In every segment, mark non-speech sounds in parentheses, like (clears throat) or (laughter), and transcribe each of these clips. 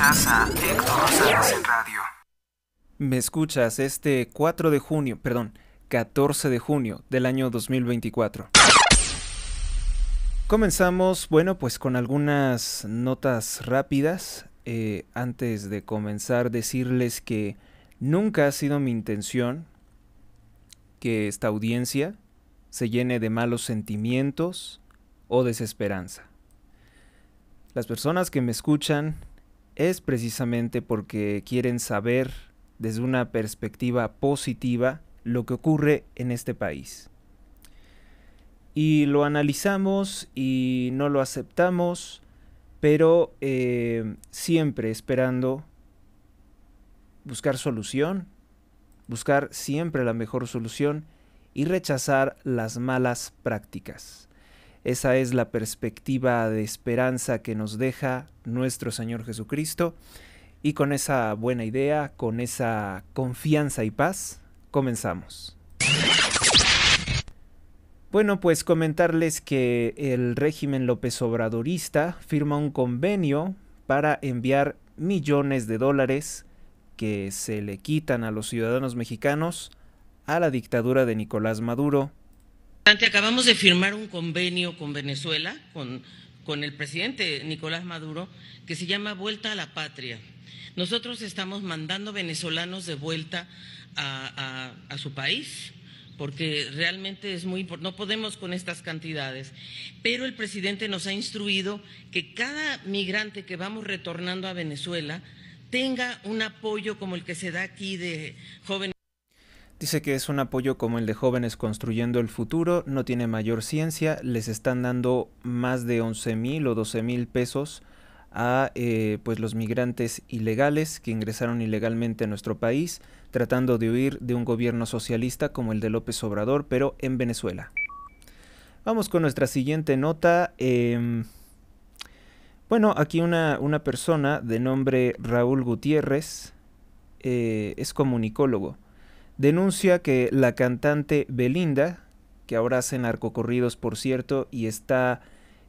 en radio. Me escuchas este 4 de junio, perdón, 14 de junio del año 2024. Comenzamos, bueno, pues con algunas notas rápidas. Eh, antes de comenzar, decirles que nunca ha sido mi intención que esta audiencia se llene de malos sentimientos o desesperanza. Las personas que me escuchan es precisamente porque quieren saber desde una perspectiva positiva lo que ocurre en este país. Y lo analizamos y no lo aceptamos, pero eh, siempre esperando buscar solución, buscar siempre la mejor solución y rechazar las malas prácticas. Esa es la perspectiva de esperanza que nos deja nuestro Señor Jesucristo. Y con esa buena idea, con esa confianza y paz, comenzamos. Bueno, pues comentarles que el régimen López Obradorista firma un convenio para enviar millones de dólares que se le quitan a los ciudadanos mexicanos a la dictadura de Nicolás Maduro Acabamos de firmar un convenio con Venezuela, con, el presidente Nicolás Maduro, que se llama Vuelta a la Patria. Nosotros estamos mandando venezolanos de vuelta a su país porque realmente es muy importante, no podemos con estas cantidades, pero el presidente nos ha instruido que cada migrante que vamos retornando a Venezuela tenga un apoyo como el que se da aquí de jóvenes. Dice que es un apoyo como el de jóvenes construyendo el futuro, no tiene mayor ciencia, les están dando más de 11 mil o 12 mil pesos a eh, pues los migrantes ilegales que ingresaron ilegalmente a nuestro país, tratando de huir de un gobierno socialista como el de López Obrador, pero en Venezuela. Vamos con nuestra siguiente nota. Em, bueno, aquí una, persona de nombre Raúl Gutiérrez eh, es comunicólogo denuncia que la cantante Belinda, que ahora hace narcocorridos por cierto y está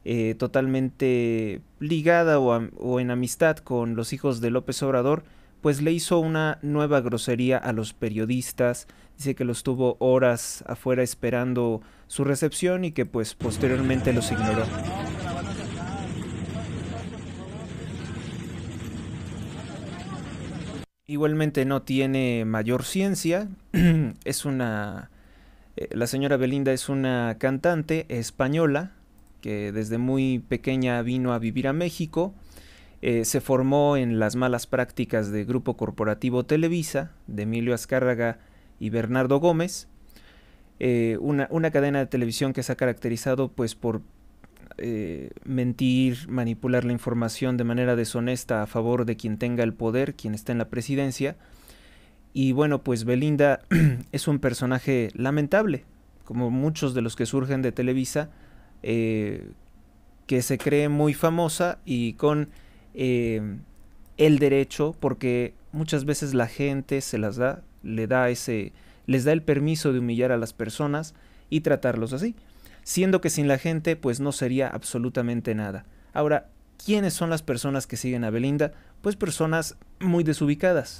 eh, totalmente ligada o, o en amistad con los hijos de López Obrador, pues le hizo una nueva grosería a los periodistas, dice que los tuvo horas afuera esperando su recepción y que pues posteriormente los ignoró. Igualmente no tiene mayor ciencia, (clears throat) es una... Eh, la señora Belinda es una cantante española que desde muy pequeña vino a vivir a México, eh, se formó en las malas prácticas de Grupo Corporativo Televisa, de Emilio Azcárraga y Bernardo Gómez, eh, una, una cadena de televisión que se ha caracterizado pues por eh, mentir, manipular la información de manera deshonesta a favor de quien tenga el poder, quien está en la presidencia. Y bueno, pues Belinda (clears throat) es un personaje lamentable, como muchos de los que surgen de Televisa, eh, que se cree muy famosa y con eh, el derecho, porque muchas veces la gente se las da, le da ese, les da el permiso de humillar a las personas y tratarlos así siendo que sin la gente pues no sería absolutamente nada. Ahora, ¿quiénes son las personas que siguen a Belinda? Pues personas muy desubicadas.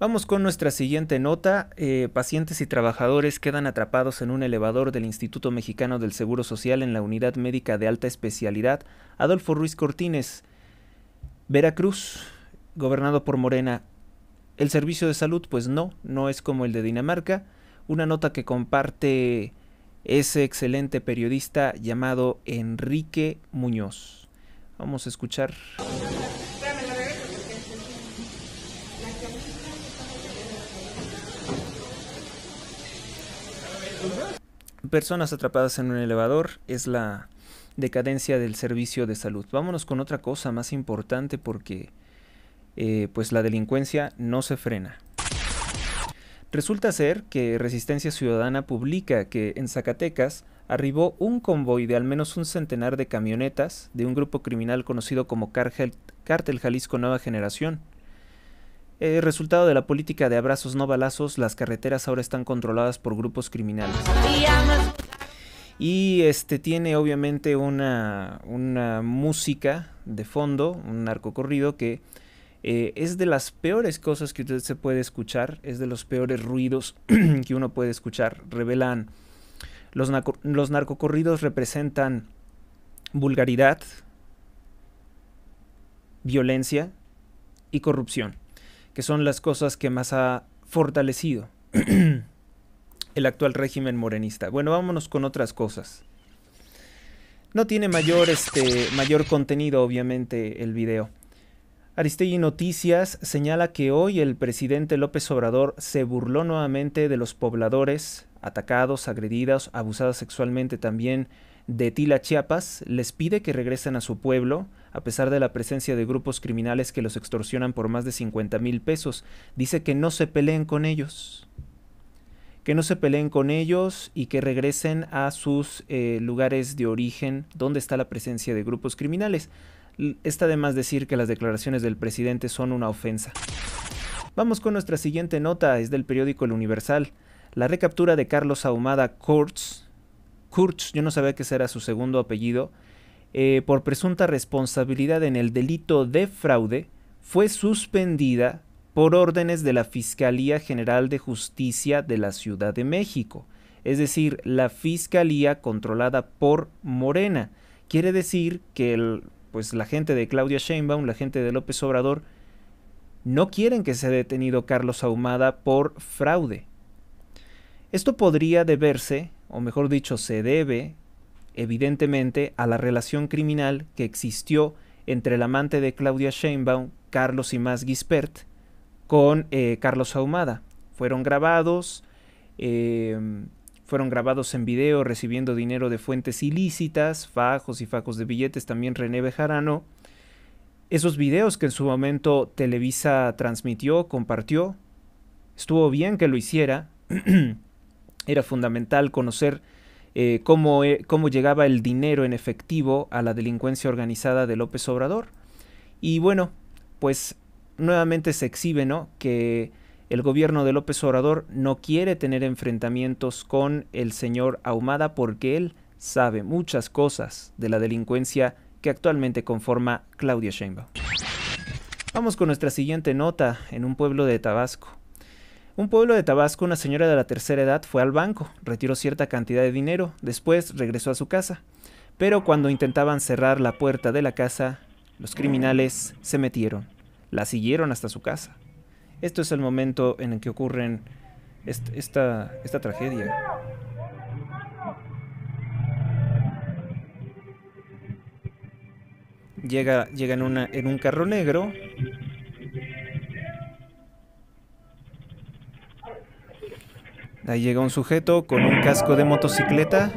Vamos con nuestra siguiente nota. Eh, pacientes y trabajadores quedan atrapados en un elevador del Instituto Mexicano del Seguro Social en la Unidad Médica de Alta Especialidad Adolfo Ruiz Cortines. Veracruz, gobernado por Morena. El servicio de salud, pues no, no es como el de Dinamarca. Una nota que comparte ese excelente periodista llamado Enrique Muñoz. Vamos a escuchar. Personas atrapadas en un elevador es la decadencia del servicio de salud. Vámonos con otra cosa más importante porque eh, pues la delincuencia no se frena. Resulta ser que Resistencia Ciudadana publica que en Zacatecas arribó un convoy de al menos un centenar de camionetas de un grupo criminal conocido como Cartel Cártel Jalisco Nueva Generación. Eh, resultado de la política de abrazos no balazos, las carreteras ahora están controladas por grupos criminales. Y este tiene obviamente una, una música de fondo, un corrido que eh, es de las peores cosas que usted se puede escuchar, es de los peores ruidos (clears throat) que uno puede escuchar. Revelan, los, narcocorridos representan vulgaridad, violencia y corrupción, que son las cosas que más ha fortalecido (clears throat) el actual régimen morenista. Bueno, vámonos con otras cosas. No tiene mayor, este, mayor contenido, obviamente, el video. Aristegui Noticias señala que hoy el presidente López Obrador se burló nuevamente de los pobladores atacados, agredidos, abusados sexualmente también de Tila Chiapas, les pide que regresen a su pueblo, a pesar de la presencia de grupos criminales que los extorsionan por más de 50 mil pesos. Dice que no se peleen con ellos. Que no se peleen con ellos y que regresen a sus eh, lugares de origen, donde está la presencia de grupos criminales está de más decir que las declaraciones del presidente son una ofensa. Vamos con nuestra siguiente nota, es del periódico El Universal. La recaptura de Carlos Ahumada Kurz Kurtz, yo no sabía que ese era su segundo apellido, eh, por presunta responsabilidad en el delito de fraude, fue suspendida por órdenes de la Fiscalía General de Justicia de la Ciudad de México, es decir, la Fiscalía controlada por Morena. Quiere decir que el pues la gente de Claudia Sheinbaum, la gente de López Obrador, no quieren que sea detenido Carlos Ahumada por fraude. Esto podría deberse, o mejor dicho, se debe, evidentemente, a la relación criminal que existió entre el amante de Claudia Sheinbaum, Carlos más Gispert, con eh, Carlos Ahumada. Fueron grabados, eh, fueron grabados en video recibiendo dinero de fuentes ilícitas, fajos y fajos de billetes, también René Bejarano. Esos videos que en su momento Televisa transmitió, compartió, estuvo bien que lo hiciera. (clears throat) Era fundamental conocer eh, cómo, eh, cómo llegaba el dinero en efectivo a la delincuencia organizada de López Obrador. Y bueno, pues nuevamente se exhibe, ¿no? Que el gobierno de López Obrador no quiere tener enfrentamientos con el señor Ahumada porque él sabe muchas cosas de la delincuencia que actualmente conforma Claudia Sheinbaum. Vamos con nuestra siguiente nota en un pueblo de Tabasco. Un pueblo de Tabasco, una señora de la tercera edad fue al banco, retiró cierta cantidad de dinero, después regresó a su casa. Pero cuando intentaban cerrar la puerta de la casa, los criminales se metieron, la siguieron hasta su casa. Esto es el momento en el que ocurren esta, tragedia. Llega, una, en un carro negro. Ahí llega un sujeto con un casco de motocicleta,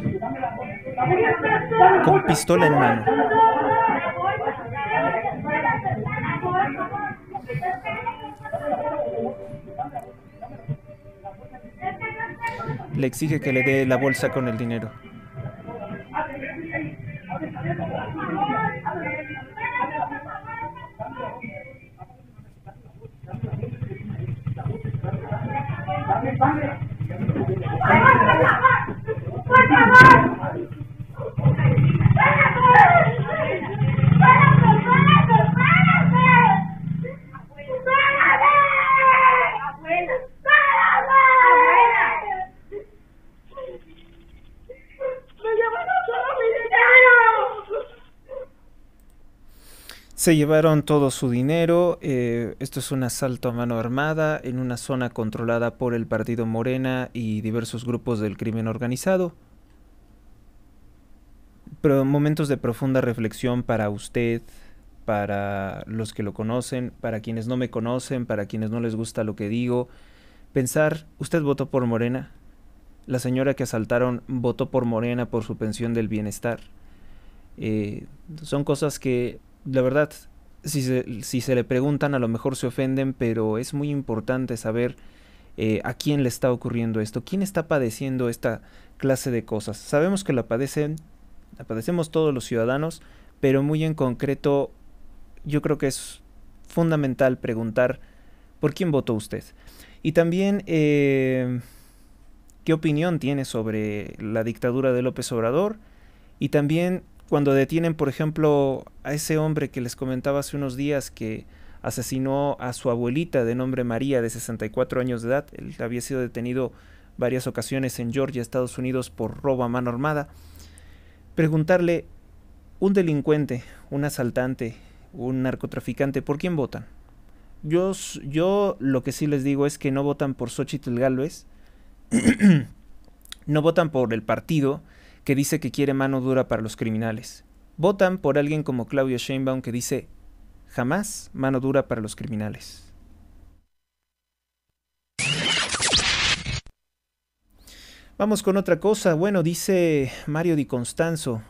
con pistola en mano. le exige que le dé la bolsa con el dinero. Se llevaron todo su dinero. Eh, esto es un asalto a mano armada en una zona controlada por el Partido Morena y diversos grupos del crimen organizado. Pero momentos de profunda reflexión para usted, para los que lo conocen, para quienes no me conocen, para quienes no les gusta lo que digo. Pensar, usted votó por Morena. La señora que asaltaron votó por Morena por su pensión del bienestar. Eh, son cosas que la verdad, si se, le preguntan a lo mejor se ofenden, pero es muy importante saber eh, a quién le está ocurriendo esto, quién está padeciendo esta clase de cosas. Sabemos que la padecen, la padecemos todos los ciudadanos, pero muy en concreto yo creo que es fundamental preguntar por quién votó usted. Y también eh, qué opinión tiene sobre la dictadura de López Obrador y también cuando detienen, por ejemplo, a ese hombre que les comentaba hace unos días que asesinó a su abuelita de nombre María de 64 años de edad, él había sido detenido varias ocasiones en Georgia, Estados Unidos, por robo a mano armada, preguntarle, un delincuente, un asaltante, un narcotraficante, ¿por quién votan? Yo, yo lo que sí les digo es que no votan por Xochitl Galvez, (clears throat) no votan por el partido, que dice que quiere mano dura para los criminales. Votan por alguien como Claudio Sheinbaum que dice jamás mano dura para los criminales. Vamos con otra cosa. Bueno, dice Mario Di Constanzo.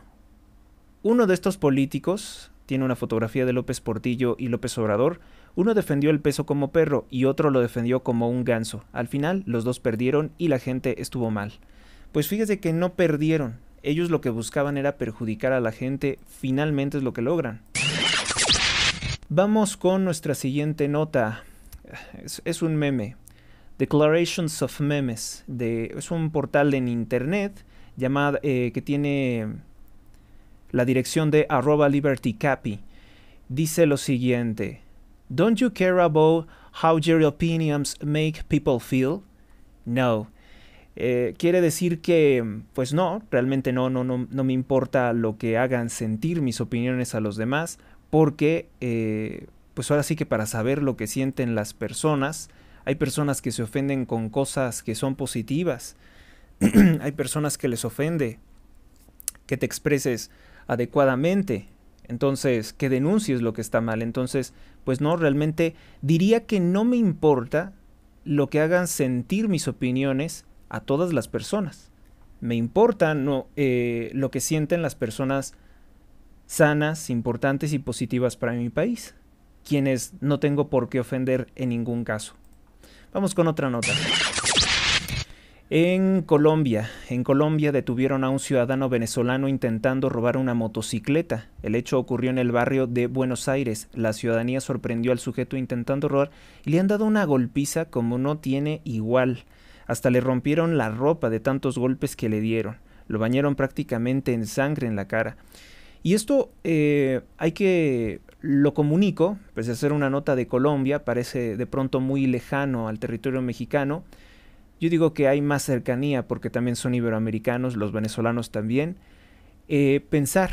Uno de estos políticos tiene una fotografía de López Portillo y López Obrador. Uno defendió el peso como perro y otro lo defendió como un ganso. Al final, los dos perdieron y la gente estuvo mal. Pues fíjese que no perdieron. Ellos lo que buscaban era perjudicar a la gente. Finalmente es lo que logran. Vamos con nuestra siguiente nota. Es, un meme. Declarations of Memes. es un portal en internet llamado, eh, que tiene la dirección de arroba libertycapi. Dice lo siguiente. Don't you care about how your opinions make people feel? No. Eh, quiere decir que, pues no, realmente no, no, no, no me importa lo que hagan sentir mis opiniones a los demás, porque, eh, pues ahora sí que para saber lo que sienten las personas, hay personas que se ofenden con cosas que son positivas, (clears throat) hay personas que les ofende que te expreses adecuadamente, entonces que denuncies lo que está mal, entonces, pues no, realmente diría que no me importa lo que hagan sentir mis opiniones, a todas las personas. Me importa no, eh, lo que sienten las personas sanas, importantes y positivas para mi país, quienes no tengo por qué ofender en ningún caso. Vamos con otra nota. En Colombia, en Colombia detuvieron a un ciudadano venezolano intentando robar una motocicleta. El hecho ocurrió en el barrio de Buenos Aires. La ciudadanía sorprendió al sujeto intentando robar y le han dado una golpiza como no tiene igual. Hasta le rompieron la ropa de tantos golpes que le dieron. Lo bañaron prácticamente en sangre en la cara. Y esto eh, hay que lo comunico, pese hacer una nota de Colombia, parece de pronto muy lejano al territorio mexicano. Yo digo que hay más cercanía porque también son iberoamericanos, los venezolanos también. Eh, pensar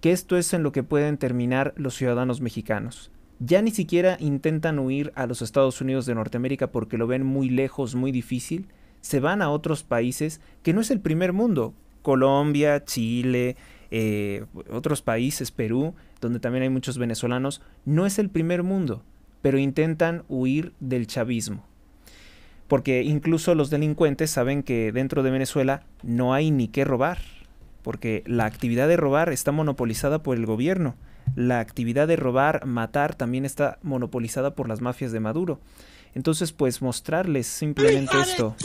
que esto es en lo que pueden terminar los ciudadanos mexicanos. Ya ni siquiera intentan huir a los Estados Unidos de Norteamérica porque lo ven muy lejos, muy difícil se van a otros países que no es el primer mundo, Colombia, Chile, eh, otros países, Perú, donde también hay muchos venezolanos, no es el primer mundo, pero intentan huir del chavismo. Porque incluso los delincuentes saben que dentro de Venezuela no hay ni qué robar, porque la actividad de robar está monopolizada por el gobierno, la actividad de robar, matar también está monopolizada por las mafias de Maduro. Entonces, pues mostrarles simplemente esto.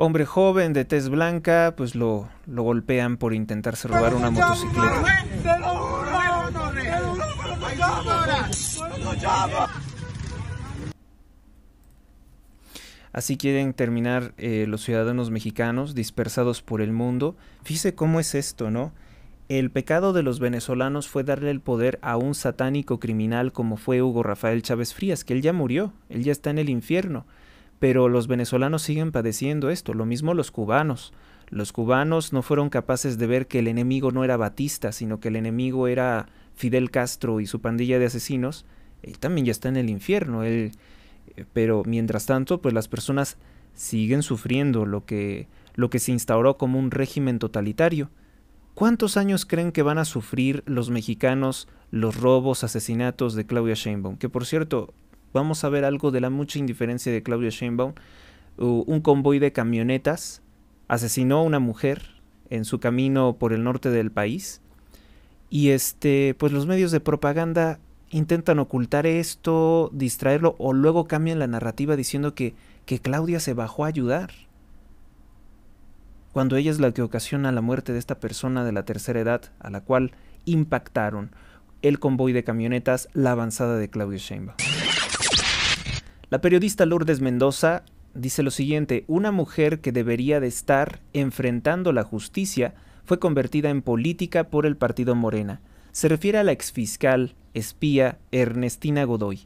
Hombre joven de tez blanca, pues lo, lo golpean por intentarse robar una motocicleta. Así quieren terminar eh, los ciudadanos mexicanos dispersados por el mundo. Fíjese cómo es esto, ¿no? El pecado de los venezolanos fue darle el poder a un satánico criminal como fue Hugo Rafael Chávez Frías, que él ya murió, él ya está en el infierno. Pero los venezolanos siguen padeciendo esto, lo mismo los cubanos. Los cubanos no fueron capaces de ver que el enemigo no era Batista, sino que el enemigo era Fidel Castro y su pandilla de asesinos. Él también ya está en el infierno, él pero mientras tanto, pues las personas siguen sufriendo lo que, lo que se instauró como un régimen totalitario. ¿Cuántos años creen que van a sufrir los mexicanos los robos, asesinatos de Claudia Sheinbaum? Que por cierto, vamos a ver algo de la mucha indiferencia de Claudia Sheinbaum. un convoy de camionetas asesinó a una mujer en su camino por el norte del país. Y este, pues los medios de propaganda intentan ocultar esto, distraerlo, o luego cambian la narrativa diciendo que, que Claudia se bajó a ayudar. Cuando ella es la que ocasiona la muerte de esta persona de la tercera edad, a la cual impactaron el convoy de camionetas, la avanzada de Claudia Sheinbaum. La periodista Lourdes Mendoza dice lo siguiente, una mujer que debería de estar enfrentando la justicia fue convertida en política por el partido Morena se refiere a la exfiscal espía Ernestina Godoy.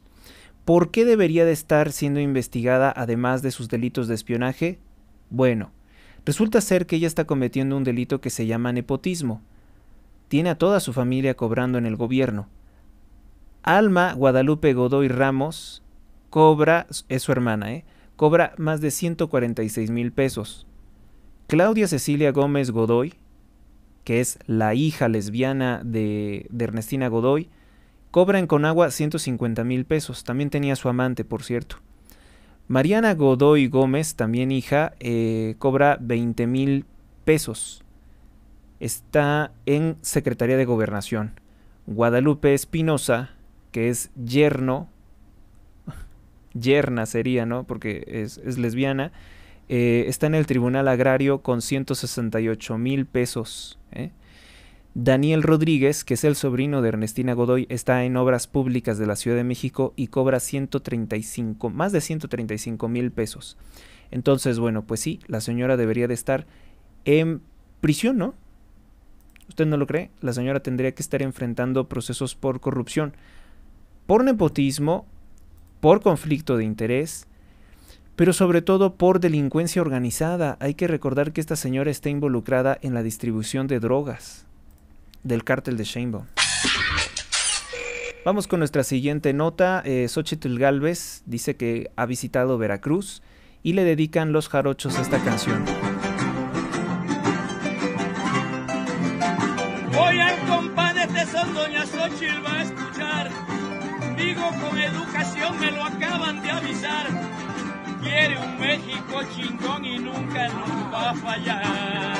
¿Por qué debería de estar siendo investigada además de sus delitos de espionaje? Bueno, resulta ser que ella está cometiendo un delito que se llama nepotismo. Tiene a toda su familia cobrando en el gobierno. Alma Guadalupe Godoy Ramos cobra, es su hermana, ¿eh? cobra más de 146 mil pesos. Claudia Cecilia Gómez Godoy que es la hija lesbiana de, Ernestina Godoy, cobra en Conagua 150 mil pesos. También tenía su amante, por cierto. Mariana Godoy Gómez, también hija, eh, cobra 20 mil pesos. Está en Secretaría de Gobernación. Guadalupe Espinosa, que es yerno, (laughs) yerna sería, ¿no? Porque es, lesbiana, eh, está en el Tribunal Agrario con 168 mil pesos. ¿eh? Daniel Rodríguez, que es el sobrino de Ernestina Godoy, está en obras públicas de la Ciudad de México y cobra 135, más de 135 mil pesos. Entonces, bueno, pues sí, la señora debería de estar en prisión, ¿no? ¿Usted no lo cree? La señora tendría que estar enfrentando procesos por corrupción, por nepotismo, por conflicto de interés, pero sobre todo por delincuencia organizada. Hay que recordar que esta señora está involucrada en la distribución de drogas del cártel de Sheinbaum. Vamos con nuestra siguiente nota. Eh, Xochitl Galvez dice que ha visitado Veracruz y le dedican los jarochos a esta canción. hay compadres, son doña Xochitl va a escuchar. Digo, con educación me lo acaban de avisar quiere un México chingón y nunca nos va a fallar.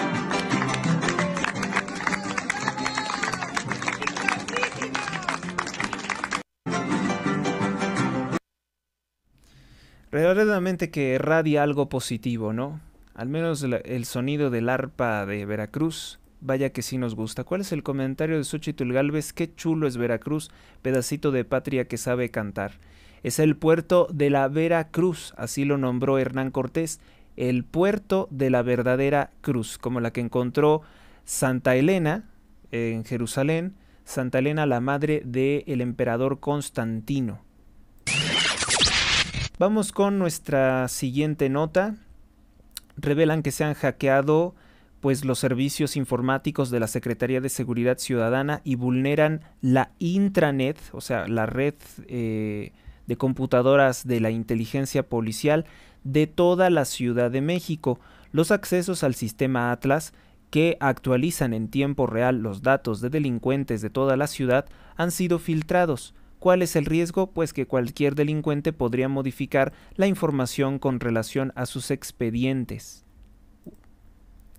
Realmente que radia algo positivo, ¿no? Al menos el, sonido del arpa de Veracruz. Vaya que sí nos gusta. ¿Cuál es el comentario de Xochitl Galvez? Qué chulo es Veracruz, pedacito de patria que sabe cantar. Es el puerto de la Vera Cruz, así lo nombró Hernán Cortés, el puerto de la verdadera cruz, como la que encontró Santa Elena en Jerusalén, Santa Elena la madre del emperador Constantino. Vamos con nuestra siguiente nota. Revelan que se han hackeado pues los servicios informáticos de la Secretaría de Seguridad Ciudadana y vulneran la intranet, o sea, la red eh, de computadoras de la inteligencia policial de toda la Ciudad de México, los accesos al sistema Atlas, que actualizan en tiempo real los datos de delincuentes de toda la ciudad, han sido filtrados. ¿Cuál es el riesgo? Pues que cualquier delincuente podría modificar la información con relación a sus expedientes,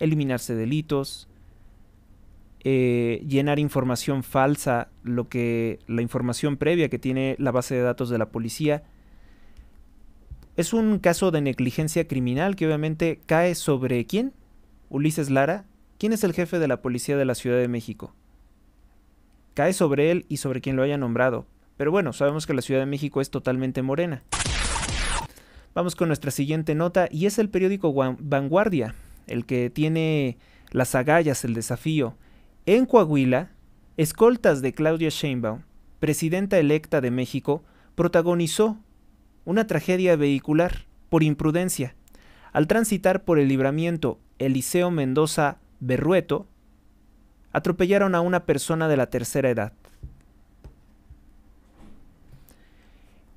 eliminarse delitos, eh, llenar información falsa, lo que la información previa que tiene la base de datos de la policía. Es un caso de negligencia criminal que obviamente cae sobre quién? Ulises Lara. ¿Quién es el jefe de la policía de la Ciudad de México? Cae sobre él y sobre quien lo haya nombrado. Pero bueno, sabemos que la Ciudad de México es totalmente morena. Vamos con nuestra siguiente nota y es el periódico Vanguardia, el que tiene las agallas, el desafío en Coahuila, escoltas de Claudia Sheinbaum, presidenta electa de México, protagonizó una tragedia vehicular por imprudencia al transitar por el libramiento Eliseo Mendoza Berrueto, atropellaron a una persona de la tercera edad.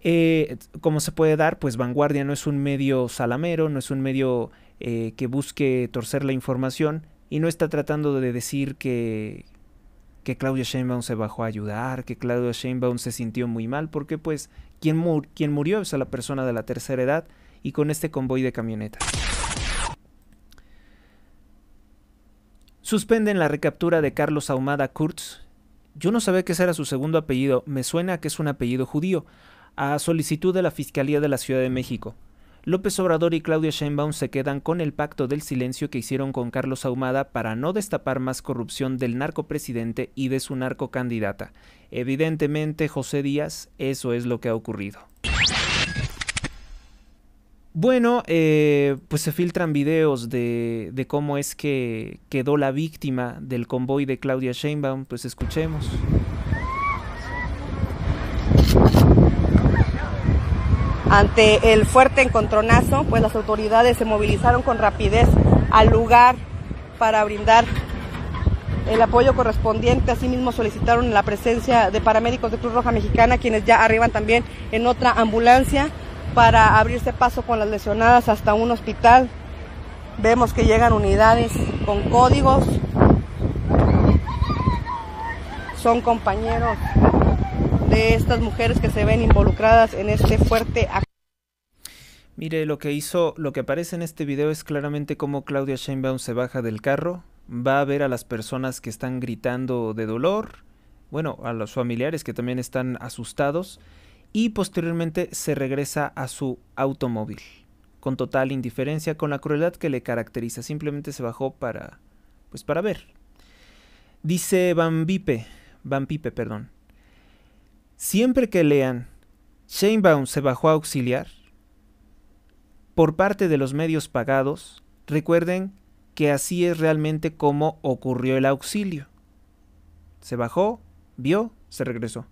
Eh, como se puede dar, pues Vanguardia no es un medio salamero, no es un medio eh, que busque torcer la información, y no está tratando de decir que, Claudia Sheinbaum se bajó a ayudar, que Claudia Sheinbaum se sintió muy mal, porque pues quien, quien murió es a la persona de la tercera edad y con este convoy de camionetas. Suspenden la recaptura de Carlos Ahumada Kurtz. Yo no sabía que ese era su segundo apellido, me suena que es un apellido judío, a solicitud de la Fiscalía de la Ciudad de México. López Obrador y Claudia Sheinbaum se quedan con el pacto del silencio que hicieron con Carlos Ahumada para no destapar más corrupción del narcopresidente y de su candidata. Evidentemente, José Díaz, eso es lo que ha ocurrido. Bueno, eh, pues se filtran videos de, de, cómo es que quedó la víctima del convoy de Claudia Sheinbaum. Pues escuchemos. Ante el fuerte encontronazo, pues las autoridades se movilizaron con rapidez al lugar para brindar el apoyo correspondiente. Asimismo solicitaron la presencia de paramédicos de Cruz Roja Mexicana, quienes ya arriban también en otra ambulancia para abrirse paso con las lesionadas hasta un hospital. Vemos que llegan unidades con códigos. Son compañeros de estas mujeres que se ven involucradas en este fuerte Mire, lo que hizo, lo que aparece en este video es claramente cómo Claudia Sheinbaum se baja del carro, va a ver a las personas que están gritando de dolor, bueno, a los familiares que también están asustados, y posteriormente se regresa a su automóvil, con total indiferencia, con la crueldad que le caracteriza, simplemente se bajó para, pues para ver. Dice Van Pipe, Van Pipe, perdón. Siempre que lean, Sheinbaum se bajó a auxiliar. Por parte de los medios pagados, recuerden que así es realmente como ocurrió el auxilio. Se bajó, vio, se regresó.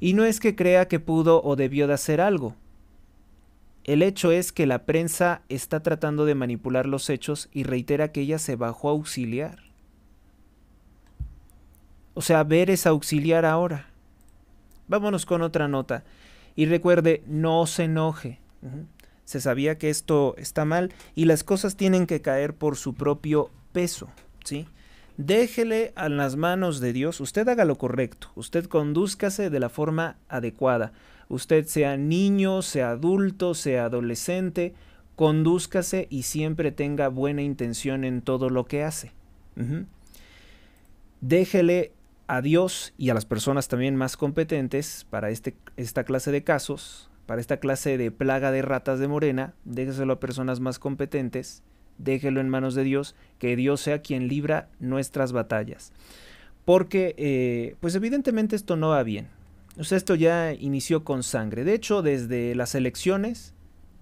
Y no es que crea que pudo o debió de hacer algo. El hecho es que la prensa está tratando de manipular los hechos y reitera que ella se bajó a auxiliar. O sea, ver es auxiliar ahora. Vámonos con otra nota. Y recuerde, no se enoje. Se sabía que esto está mal y las cosas tienen que caer por su propio peso, ¿sí? Déjele a las manos de Dios, usted haga lo correcto, usted condúzcase de la forma adecuada. Usted sea niño, sea adulto, sea adolescente, condúzcase y siempre tenga buena intención en todo lo que hace. Déjele a Dios y a las personas también más competentes para este, esta clase de casos, para esta clase de plaga de ratas de morena, déjeselo a personas más competentes, déjelo en manos de Dios, que Dios sea quien libra nuestras batallas. Porque, eh, pues evidentemente esto no va bien. O sea, esto ya inició con sangre. De hecho, desde las elecciones,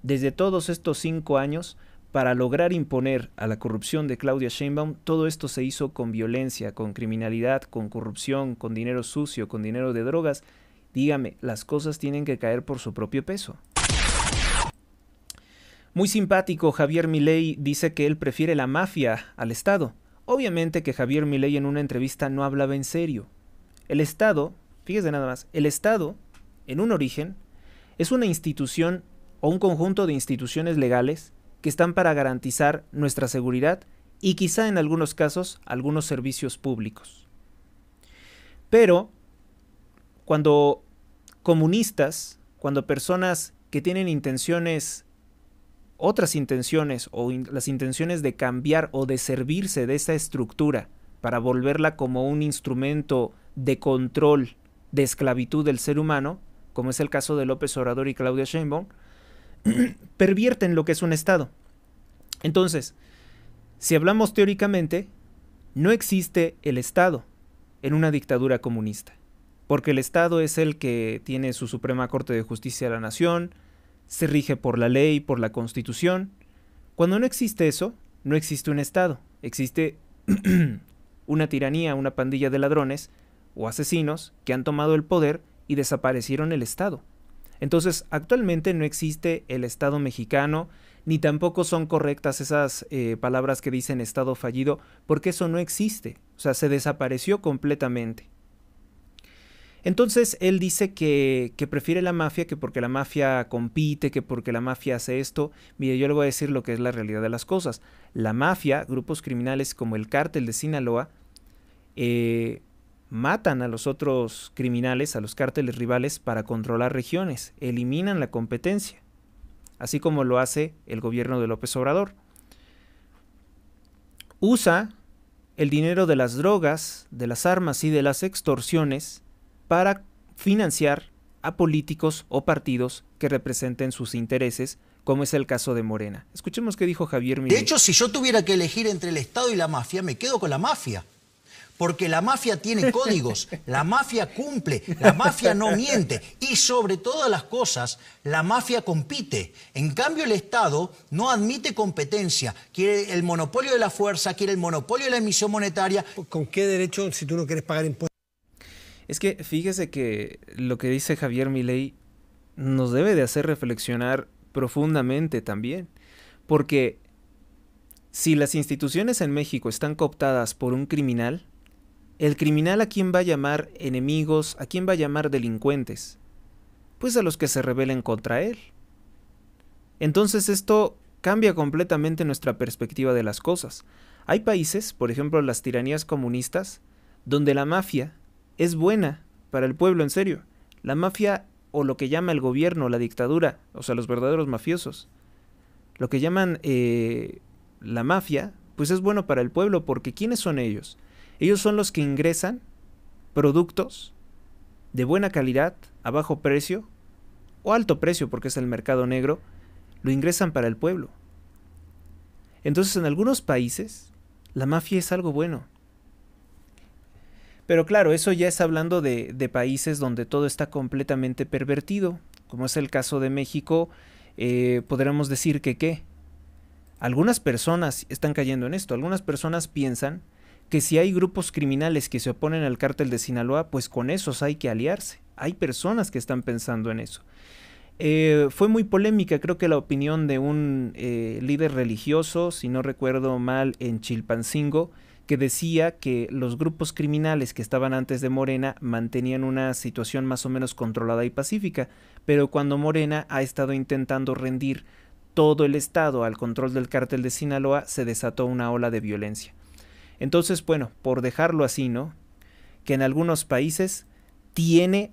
desde todos estos cinco años, para lograr imponer a la corrupción de Claudia Sheinbaum, todo esto se hizo con violencia, con criminalidad, con corrupción, con dinero sucio, con dinero de drogas. Dígame, las cosas tienen que caer por su propio peso. Muy simpático, Javier Milei dice que él prefiere la mafia al Estado. Obviamente que Javier Milei en una entrevista no hablaba en serio. El Estado, fíjese nada más, el Estado, en un origen, es una institución o un conjunto de instituciones legales que están para garantizar nuestra seguridad y quizá en algunos casos algunos servicios públicos. Pero cuando comunistas, cuando personas que tienen intenciones, otras intenciones o las intenciones de cambiar o de servirse de esa estructura para volverla como un instrumento de control, de esclavitud del ser humano, como es el caso de López Obrador y Claudia Sheinbaum, (clears throat) pervierten lo que es un Estado. Entonces, si hablamos teóricamente, no existe el Estado en una dictadura comunista, porque el Estado es el que tiene su Suprema Corte de Justicia de la Nación, se rige por la ley, por la Constitución. Cuando no existe eso, no existe un Estado, existe (clears throat) una tiranía, una pandilla de ladrones o asesinos que han tomado el poder y desaparecieron el Estado. Entonces, actualmente no existe el Estado mexicano, ni tampoco son correctas esas eh, palabras que dicen Estado fallido, porque eso no existe, o sea, se desapareció completamente. Entonces él dice que, que, prefiere la mafia, que porque la mafia compite, que porque la mafia hace esto. Mire, yo le voy a decir lo que es la realidad de las cosas. La mafia, grupos criminales como el cártel de Sinaloa, eh, matan a los otros criminales, a los cárteles rivales, para controlar regiones, eliminan la competencia, así como lo hace el gobierno de López Obrador. Usa el dinero de las drogas, de las armas y de las extorsiones para financiar a políticos o partidos que representen sus intereses, como es el caso de Morena. Escuchemos qué dijo Javier De hecho, si yo tuviera que elegir entre el Estado y la mafia, me quedo con la mafia porque la mafia tiene códigos, la mafia cumple, la mafia no miente y sobre todas las cosas, la mafia compite. En cambio, el Estado no admite competencia, quiere el monopolio de la fuerza, quiere el monopolio de la emisión monetaria. ¿Con qué derecho si tú no quieres pagar impuestos? Es que fíjese que lo que dice Javier Milei nos debe de hacer reflexionar profundamente también, porque si las instituciones en México están cooptadas por un criminal, ¿El criminal a quién va a llamar enemigos, a quién va a llamar delincuentes? Pues a los que se rebelen contra él. Entonces esto cambia completamente nuestra perspectiva de las cosas. Hay países, por ejemplo las tiranías comunistas, donde la mafia es buena para el pueblo en serio. La mafia o lo que llama el gobierno, la dictadura, o sea, los verdaderos mafiosos. Lo que llaman eh, la mafia, pues es bueno para el pueblo porque ¿quiénes son ellos? Ellos son los que ingresan productos de buena calidad, a bajo precio o alto precio porque es el mercado negro, lo ingresan para el pueblo. Entonces en algunos países la mafia es algo bueno. Pero claro, eso ya es hablando de, países donde todo está completamente pervertido, como es el caso de México, eh, podríamos decir que qué. Algunas personas están cayendo en esto, algunas personas piensan que si hay grupos criminales que se oponen al cártel de Sinaloa, pues con esos hay que aliarse. Hay personas que están pensando en eso. Eh, fue muy polémica, creo que la opinión de un eh, líder religioso, si no recuerdo mal, en Chilpancingo, que decía que los grupos criminales que estaban antes de Morena mantenían una situación más o menos controlada y pacífica, pero cuando Morena ha estado intentando rendir todo el Estado al control del cártel de Sinaloa, se desató una ola de violencia. Entonces, bueno, por dejarlo así, ¿no? Que en algunos países tiene,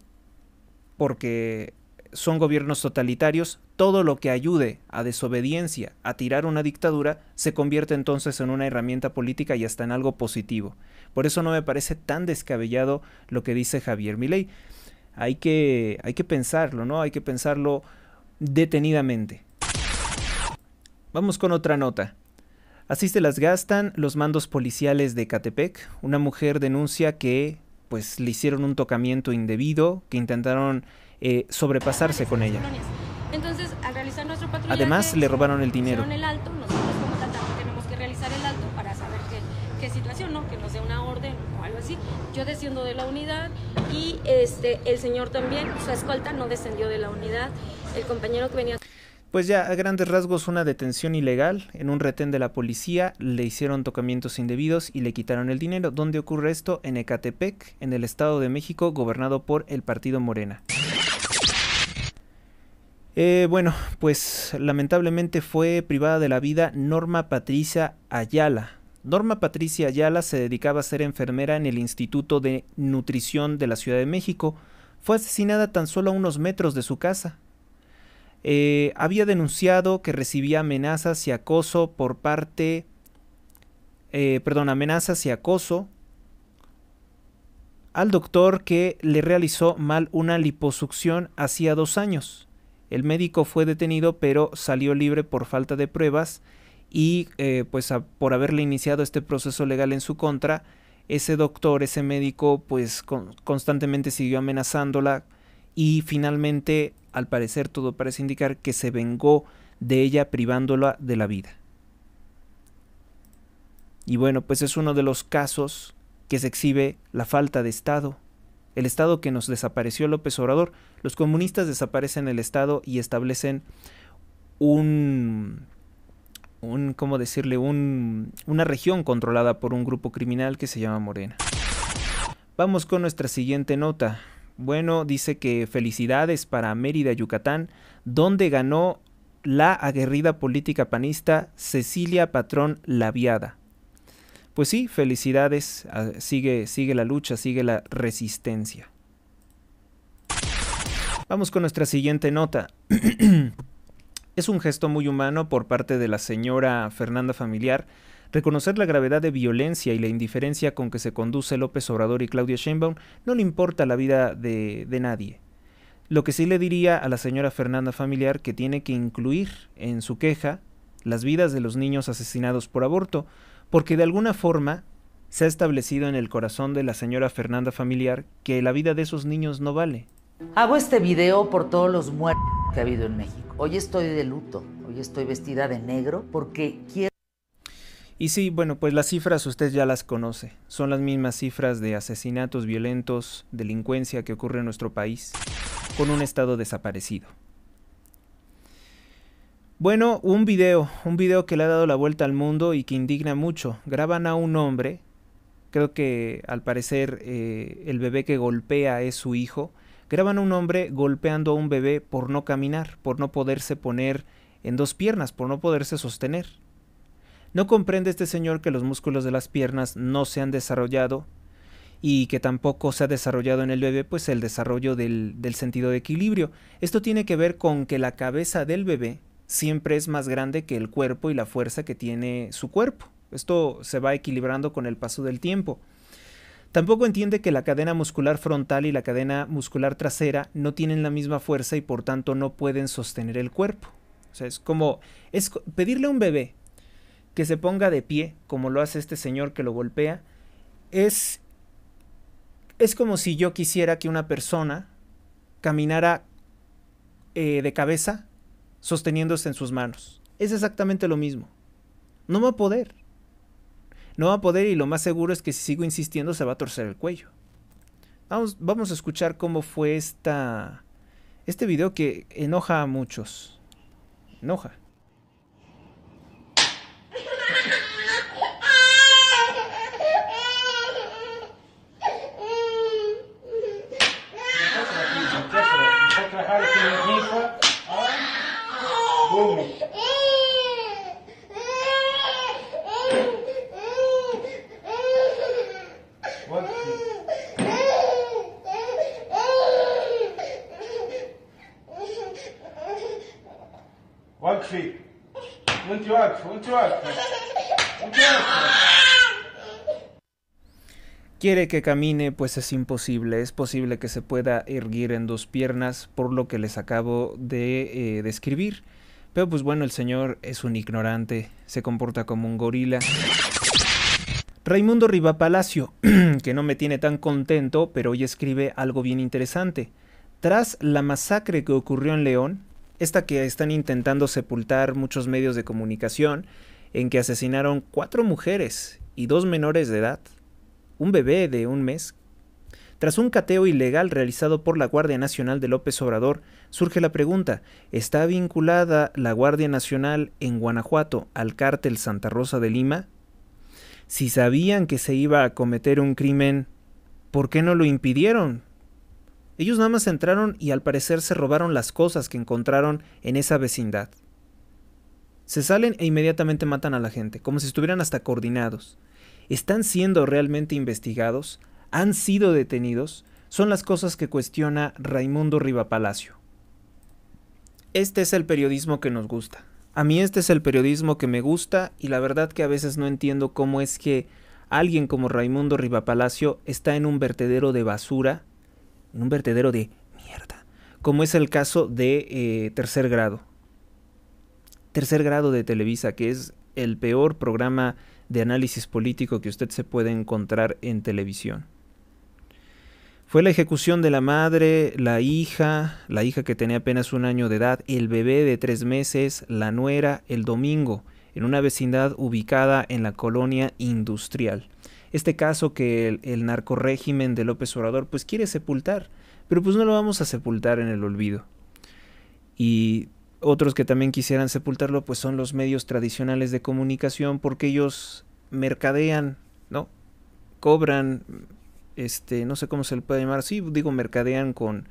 porque son gobiernos totalitarios, todo lo que ayude a desobediencia, a tirar una dictadura, se convierte entonces en una herramienta política y hasta en algo positivo. Por eso no me parece tan descabellado lo que dice Javier Milei. Hay que, hay que pensarlo, ¿no? Hay que pensarlo detenidamente. Vamos con otra nota. Así se las gastan los mandos policiales de Catepec. Una mujer denuncia que pues le hicieron un tocamiento indebido, que intentaron eh, sobrepasarse con ella. además le robaron el dinero. nosotros como tal tenemos que realizar el alto para saber qué, situación, Que nos dé una orden o algo así. Yo desciendo de la unidad y este el señor también, su escolta no descendió de la unidad. El compañero que venía pues ya, a grandes rasgos, una detención ilegal en un retén de la policía, le hicieron tocamientos indebidos y le quitaron el dinero. ¿Dónde ocurre esto? En Ecatepec, en el Estado de México, gobernado por el Partido Morena. Eh, bueno, pues lamentablemente fue privada de la vida Norma Patricia Ayala. Norma Patricia Ayala se dedicaba a ser enfermera en el Instituto de Nutrición de la Ciudad de México. Fue asesinada tan solo a unos metros de su casa, eh, había denunciado que recibía amenazas y acoso por parte, eh, perdón, amenazas y acoso al doctor que le realizó mal una liposucción hacía dos años. El médico fue detenido pero salió libre por falta de pruebas y eh, pues por haberle iniciado este proceso legal en su contra, ese doctor, ese médico pues constantemente siguió amenazándola y finalmente al parecer todo parece indicar que se vengó de ella privándola de la vida. Y bueno, pues es uno de los casos que se exhibe la falta de Estado. El Estado que nos desapareció López Obrador, los comunistas desaparecen el Estado y establecen un, un ¿cómo decirle? Un, una región controlada por un grupo criminal que se llama Morena. Vamos con nuestra siguiente nota. Bueno, dice que felicidades para Mérida, Yucatán, donde ganó la aguerrida política panista Cecilia Patrón Laviada. Pues sí, felicidades, ah, sigue, sigue la lucha, sigue la resistencia. Vamos con nuestra siguiente nota. (clears throat) es un gesto muy humano por parte de la señora Fernanda Familiar Reconocer la gravedad de violencia y la indiferencia con que se conduce López Obrador y Claudia Sheinbaum no le importa la vida de, de nadie. Lo que sí le diría a la señora Fernanda Familiar que tiene que incluir en su queja las vidas de los niños asesinados por aborto, porque de alguna forma se ha establecido en el corazón de la señora Fernanda Familiar que la vida de esos niños no vale. Hago este video por todos los muertos que ha habido en México. Hoy estoy de luto, hoy estoy vestida de negro porque quiero y sí, bueno, pues las cifras usted ya las conoce. Son las mismas cifras de asesinatos violentos, delincuencia que ocurre en nuestro país, con un estado desaparecido. Bueno, un video, un video que le ha dado la vuelta al mundo y que indigna mucho. Graban a un hombre, creo que al parecer eh, el bebé que golpea es su hijo. Graban a un hombre golpeando a un bebé por no caminar, por no poderse poner en dos piernas, por no poderse sostener. ¿No comprende este señor que los músculos de las piernas no se han desarrollado y que tampoco se ha desarrollado en el bebé pues el desarrollo del, sentido de equilibrio? Esto tiene que ver con que la cabeza del bebé siempre es más grande que el cuerpo y la fuerza que tiene su cuerpo. Esto se va equilibrando con el paso del tiempo. Tampoco entiende que la cadena muscular frontal y la cadena muscular trasera no tienen la misma fuerza y por tanto no pueden sostener el cuerpo. es como es pedirle a un bebé que se ponga de pie, como lo hace este señor que lo golpea, es, es como si yo quisiera que una persona caminara eh, de cabeza sosteniéndose en sus manos. Es exactamente lo mismo. No va a poder. No va a poder y lo más seguro es que si sigo insistiendo se va a torcer el cuello. Vamos, vamos a escuchar cómo fue esta, este video que enoja a muchos. Enoja. Quiere que camine, pues es imposible. Es posible que se pueda erguir en dos piernas, por lo que les acabo de eh, describir. Pero pues bueno, el señor es un ignorante, se comporta como un gorila. Raimundo palacio (clears throat) que no me tiene tan contento, pero hoy escribe algo bien interesante. Tras la masacre que ocurrió en León, esta que están intentando sepultar muchos medios de comunicación, en que asesinaron cuatro mujeres y dos menores de edad, un bebé de un mes. Tras un cateo ilegal realizado por la Guardia Nacional de López Obrador, surge la pregunta, ¿está vinculada la Guardia Nacional en Guanajuato al cártel Santa Rosa de Lima? Si sabían que se iba a cometer un crimen, ¿por qué no lo impidieron? Ellos nada más entraron y al parecer se robaron las cosas que encontraron en esa vecindad. Se salen e inmediatamente matan a la gente, como si estuvieran hasta coordinados. ¿Están siendo realmente investigados? ¿Han sido detenidos? Son las cosas que cuestiona Raimundo Palacio. Este es el periodismo que nos gusta. A mí este es el periodismo que me gusta y la verdad que a veces no entiendo cómo es que alguien como Raimundo Palacio está en un vertedero de basura en un vertedero de mierda, como es el caso de eh, tercer grado. Tercer grado de Televisa, que es el peor programa de análisis político que usted se puede encontrar en televisión. Fue la ejecución de la madre, la hija, la hija que tenía apenas un año de edad, el bebé de tres meses, la nuera, el domingo, en una vecindad ubicada en la colonia industrial este caso que el, narco de López Obrador pues quiere sepultar, pero pues no lo vamos a sepultar en el olvido. Y otros que también quisieran sepultarlo pues son los medios tradicionales de comunicación porque ellos mercadean, ¿no? Cobran, este, no sé cómo se le puede llamar, sí, digo, mercadean con,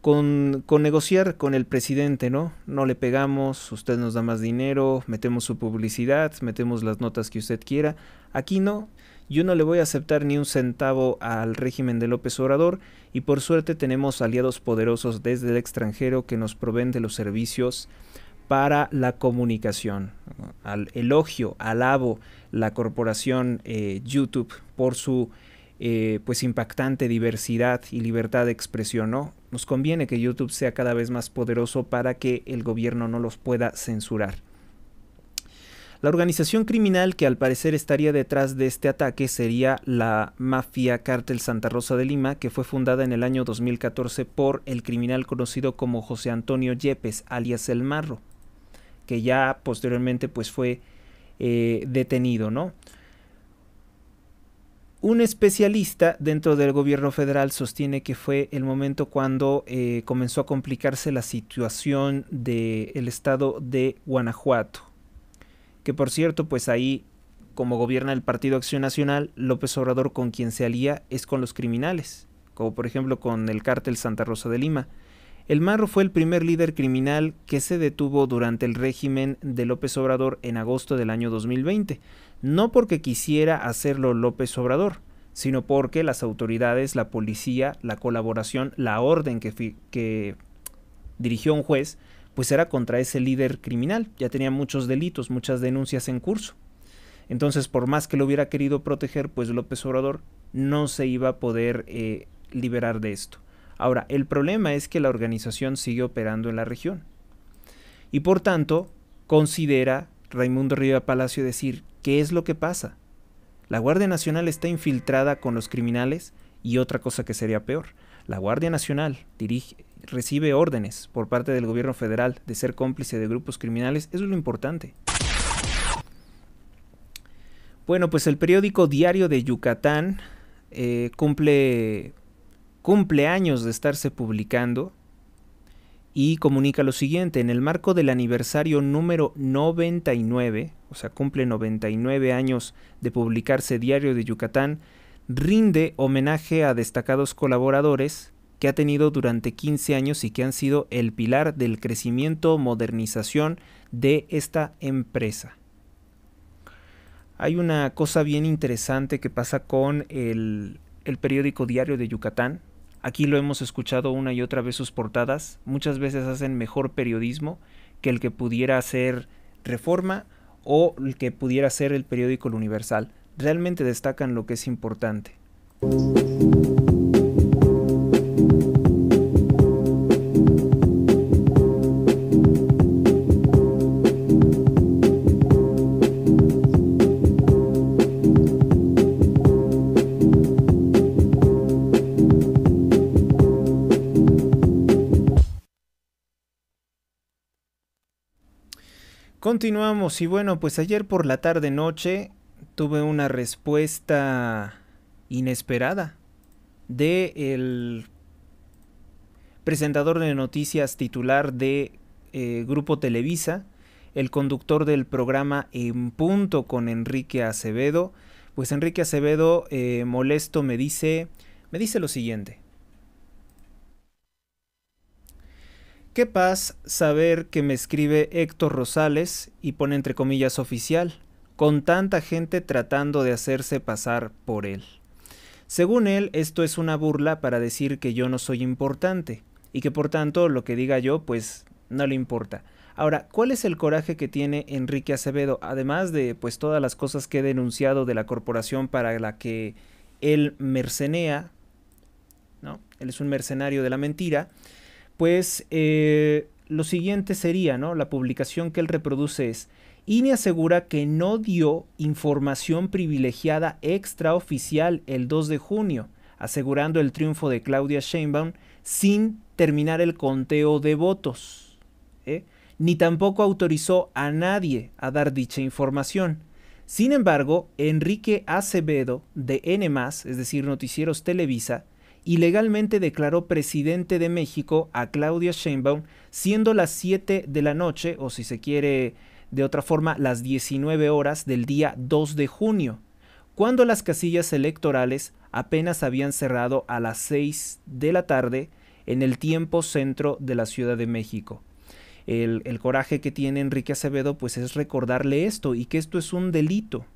con, con, negociar con el presidente, ¿no? No le pegamos, usted nos da más dinero, metemos su publicidad, metemos las notas que usted quiera. Aquí no, yo no le voy a aceptar ni un centavo al régimen de López Obrador y por suerte tenemos aliados poderosos desde el extranjero que nos proveen de los servicios para la comunicación. Al elogio, alabo la corporación eh, YouTube por su eh, pues impactante diversidad y libertad de expresión, ¿no? Nos conviene que YouTube sea cada vez más poderoso para que el gobierno no los pueda censurar. La organización criminal que al parecer estaría detrás de este ataque sería la mafia cártel Santa Rosa de Lima, que fue fundada en el año 2014 por el criminal conocido como José Antonio Yepes, alias El Marro, que ya posteriormente pues fue eh, detenido, ¿no? Un especialista dentro del gobierno federal sostiene que fue el momento cuando eh, comenzó a complicarse la situación del estado de Guanajuato que por cierto, pues ahí, como gobierna el Partido Acción Nacional, López Obrador con quien se alía es con los criminales, como por ejemplo con el cártel Santa Rosa de Lima. El Marro fue el primer líder criminal que se detuvo durante el régimen de López Obrador en agosto del año 2020, no porque quisiera hacerlo López Obrador, sino porque las autoridades, la policía, la colaboración, la orden que, que dirigió un juez, pues era contra ese líder criminal, ya tenía muchos delitos, muchas denuncias en curso. Entonces, por más que lo hubiera querido proteger, pues López Obrador no se iba a poder eh, liberar de esto. Ahora, el problema es que la organización sigue operando en la región. Y por tanto, considera Raimundo Riva Palacio decir, ¿qué es lo que pasa? La Guardia Nacional está infiltrada con los criminales y otra cosa que sería peor, la Guardia Nacional recibe órdenes por parte del gobierno federal de ser cómplice de grupos criminales, eso es lo importante. Bueno, pues el periódico Diario de Yucatán eh, cumple, cumple años de estarse publicando y comunica lo siguiente, en el marco del aniversario número 99, o sea, cumple 99 años de publicarse Diario de Yucatán, rinde homenaje a destacados colaboradores que ha tenido durante 15 años y que han sido el pilar del crecimiento, modernización de esta empresa. Hay una cosa bien interesante que pasa con el, el periódico diario de Yucatán. Aquí lo hemos escuchado una y otra vez sus portadas. Muchas veces hacen mejor periodismo que el que pudiera hacer Reforma o el que pudiera ser el periódico El Universal realmente destacan lo que es importante. Continuamos y bueno, pues ayer por la tarde noche tuve una respuesta inesperada de el presentador de noticias titular de eh, Grupo Televisa, el conductor del programa En Punto con Enrique Acevedo. Pues Enrique Acevedo, eh, molesto, me dice, me dice lo siguiente. Qué paz saber que me escribe Héctor Rosales y pone entre comillas oficial con tanta gente tratando de hacerse pasar por él. Según él, esto es una burla para decir que yo no soy importante, y que por tanto lo que diga yo, pues no le importa. Ahora, ¿cuál es el coraje que tiene Enrique Acevedo? Además de pues todas las cosas que he denunciado de la corporación para la que él mercenea, ¿no? Él es un mercenario de la mentira. Pues eh, lo siguiente sería, ¿no? La publicación que él reproduce es INE asegura que no dio información privilegiada extraoficial el 2 de junio, asegurando el triunfo de Claudia Sheinbaum sin terminar el conteo de votos, ¿eh? ni tampoco autorizó a nadie a dar dicha información. Sin embargo, Enrique Acevedo, de N, es decir, Noticieros Televisa, ilegalmente declaró presidente de México a Claudia Sheinbaum, siendo las 7 de la noche, o si se quiere de otra forma las 19 horas del día 2 de junio, cuando las casillas electorales apenas habían cerrado a las 6 de la tarde en el tiempo centro de la Ciudad de México. El, coraje que tiene Enrique Acevedo pues es recordarle esto y que esto es un delito.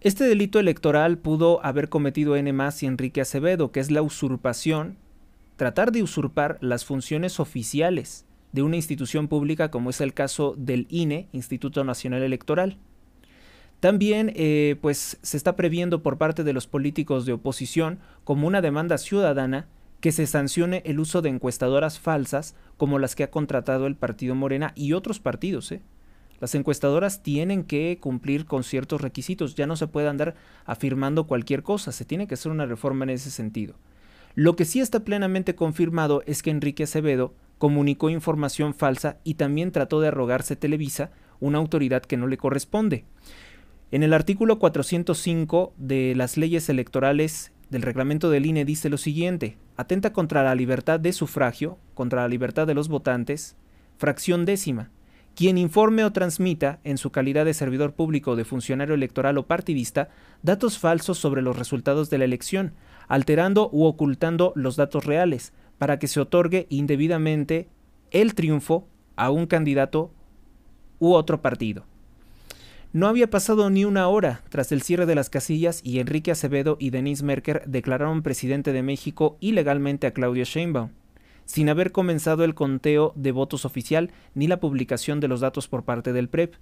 Este delito electoral pudo haber cometido N más y Enrique Acevedo, que es la usurpación, tratar de usurpar las funciones oficiales de una institución pública como es el caso del INE, Instituto Nacional Electoral. También eh, pues se está previendo por parte de los políticos de oposición como una demanda ciudadana que se sancione el uso de encuestadoras falsas como las que ha contratado el Partido Morena y otros partidos. ¿eh? Las encuestadoras tienen que cumplir con ciertos requisitos, ya no se puede andar afirmando cualquier cosa, se tiene que hacer una reforma en ese sentido. Lo que sí está plenamente confirmado es que Enrique Acevedo comunicó información falsa y también trató de arrogarse Televisa, una autoridad que no le corresponde. En el artículo 405 de las leyes electorales del reglamento del INE dice lo siguiente, atenta contra la libertad de sufragio, contra la libertad de los votantes, fracción décima. Quien informe o transmita, en su calidad de servidor público, de funcionario electoral o partidista, datos falsos sobre los resultados de la elección, alterando u ocultando los datos reales, para que se otorgue indebidamente el triunfo a un candidato u otro partido. No había pasado ni una hora tras el cierre de las casillas y Enrique Acevedo y Denise Merker declararon presidente de México ilegalmente a Claudio Sheinbaum sin haber comenzado el conteo de votos oficial ni la publicación de los datos por parte del PREP. E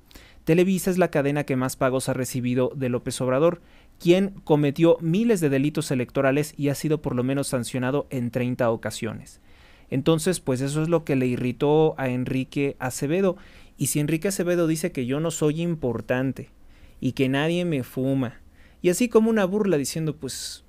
Televisa es la cadena que más pagos ha recibido de López Obrador, quien cometió miles de delitos electorales y ha sido por lo menos sancionado en 30 ocasiones. Entonces, pues eso es lo que le irritó a Enrique Acevedo. Y si Enrique Acevedo dice que yo no soy importante y que nadie me fuma, y así como una burla diciendo, pues,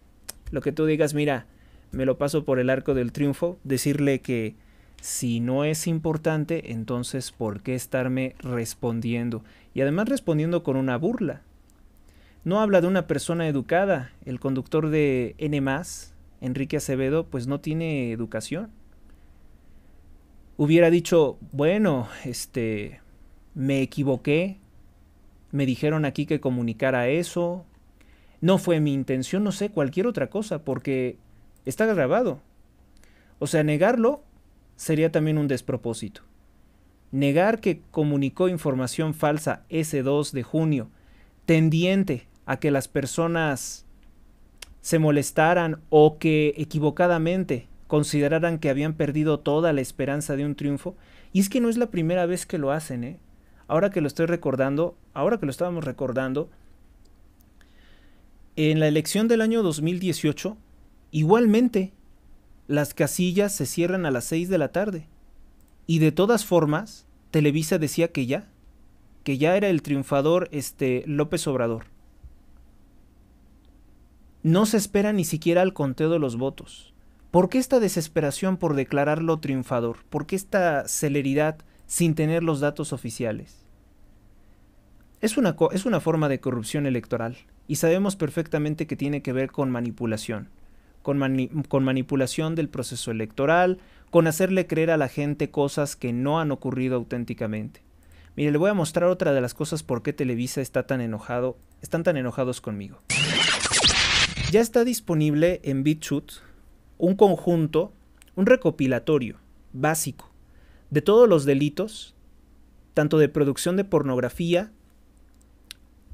lo que tú digas, mira, me lo paso por el arco del triunfo, decirle que si no es importante, entonces ¿por qué estarme respondiendo? Y además respondiendo con una burla. No habla de una persona educada. El conductor de N, Enrique Acevedo, pues no tiene educación. Hubiera dicho, bueno, este, me equivoqué. Me dijeron aquí que comunicara eso. No fue mi intención, no sé, cualquier otra cosa, porque está grabado. O sea, negarlo sería también un despropósito. Negar que comunicó información falsa ese 2 de junio, tendiente a que las personas se molestaran o que equivocadamente consideraran que habían perdido toda la esperanza de un triunfo. Y es que no es la primera vez que lo hacen, ¿eh? Ahora que lo estoy recordando, ahora que lo estábamos recordando, en la elección del año 2018, Igualmente, las casillas se cierran a las 6 de la tarde. Y de todas formas, Televisa decía que ya, que ya era el triunfador este López Obrador. No se espera ni siquiera al conteo de los votos. ¿Por qué esta desesperación por declararlo triunfador? ¿Por qué esta celeridad sin tener los datos oficiales? es una forma de corrupción electoral y sabemos perfectamente que tiene que ver con manipulación con, manipulación del proceso electoral, con hacerle creer a la gente cosas que no han ocurrido auténticamente. Mire, le voy a mostrar otra de las cosas por qué Televisa está tan enojado, están tan enojados conmigo. Ya está disponible en BitShoot un conjunto, un recopilatorio básico de todos los delitos, tanto de producción de pornografía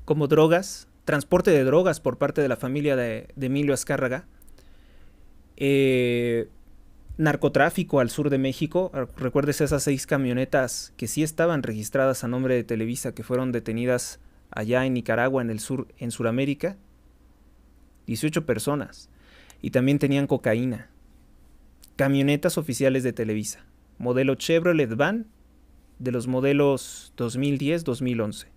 como drogas, transporte de drogas por parte de la familia de, de Emilio Azcárraga, eh, narcotráfico al sur de México. Ah, recuerdes esas seis camionetas que sí estaban registradas a nombre de Televisa, que fueron detenidas allá en Nicaragua, en el sur, en Sudamérica. 18 personas. Y también tenían cocaína. Camionetas oficiales de Televisa. Modelo Chevrolet Van de los modelos 2010-2011.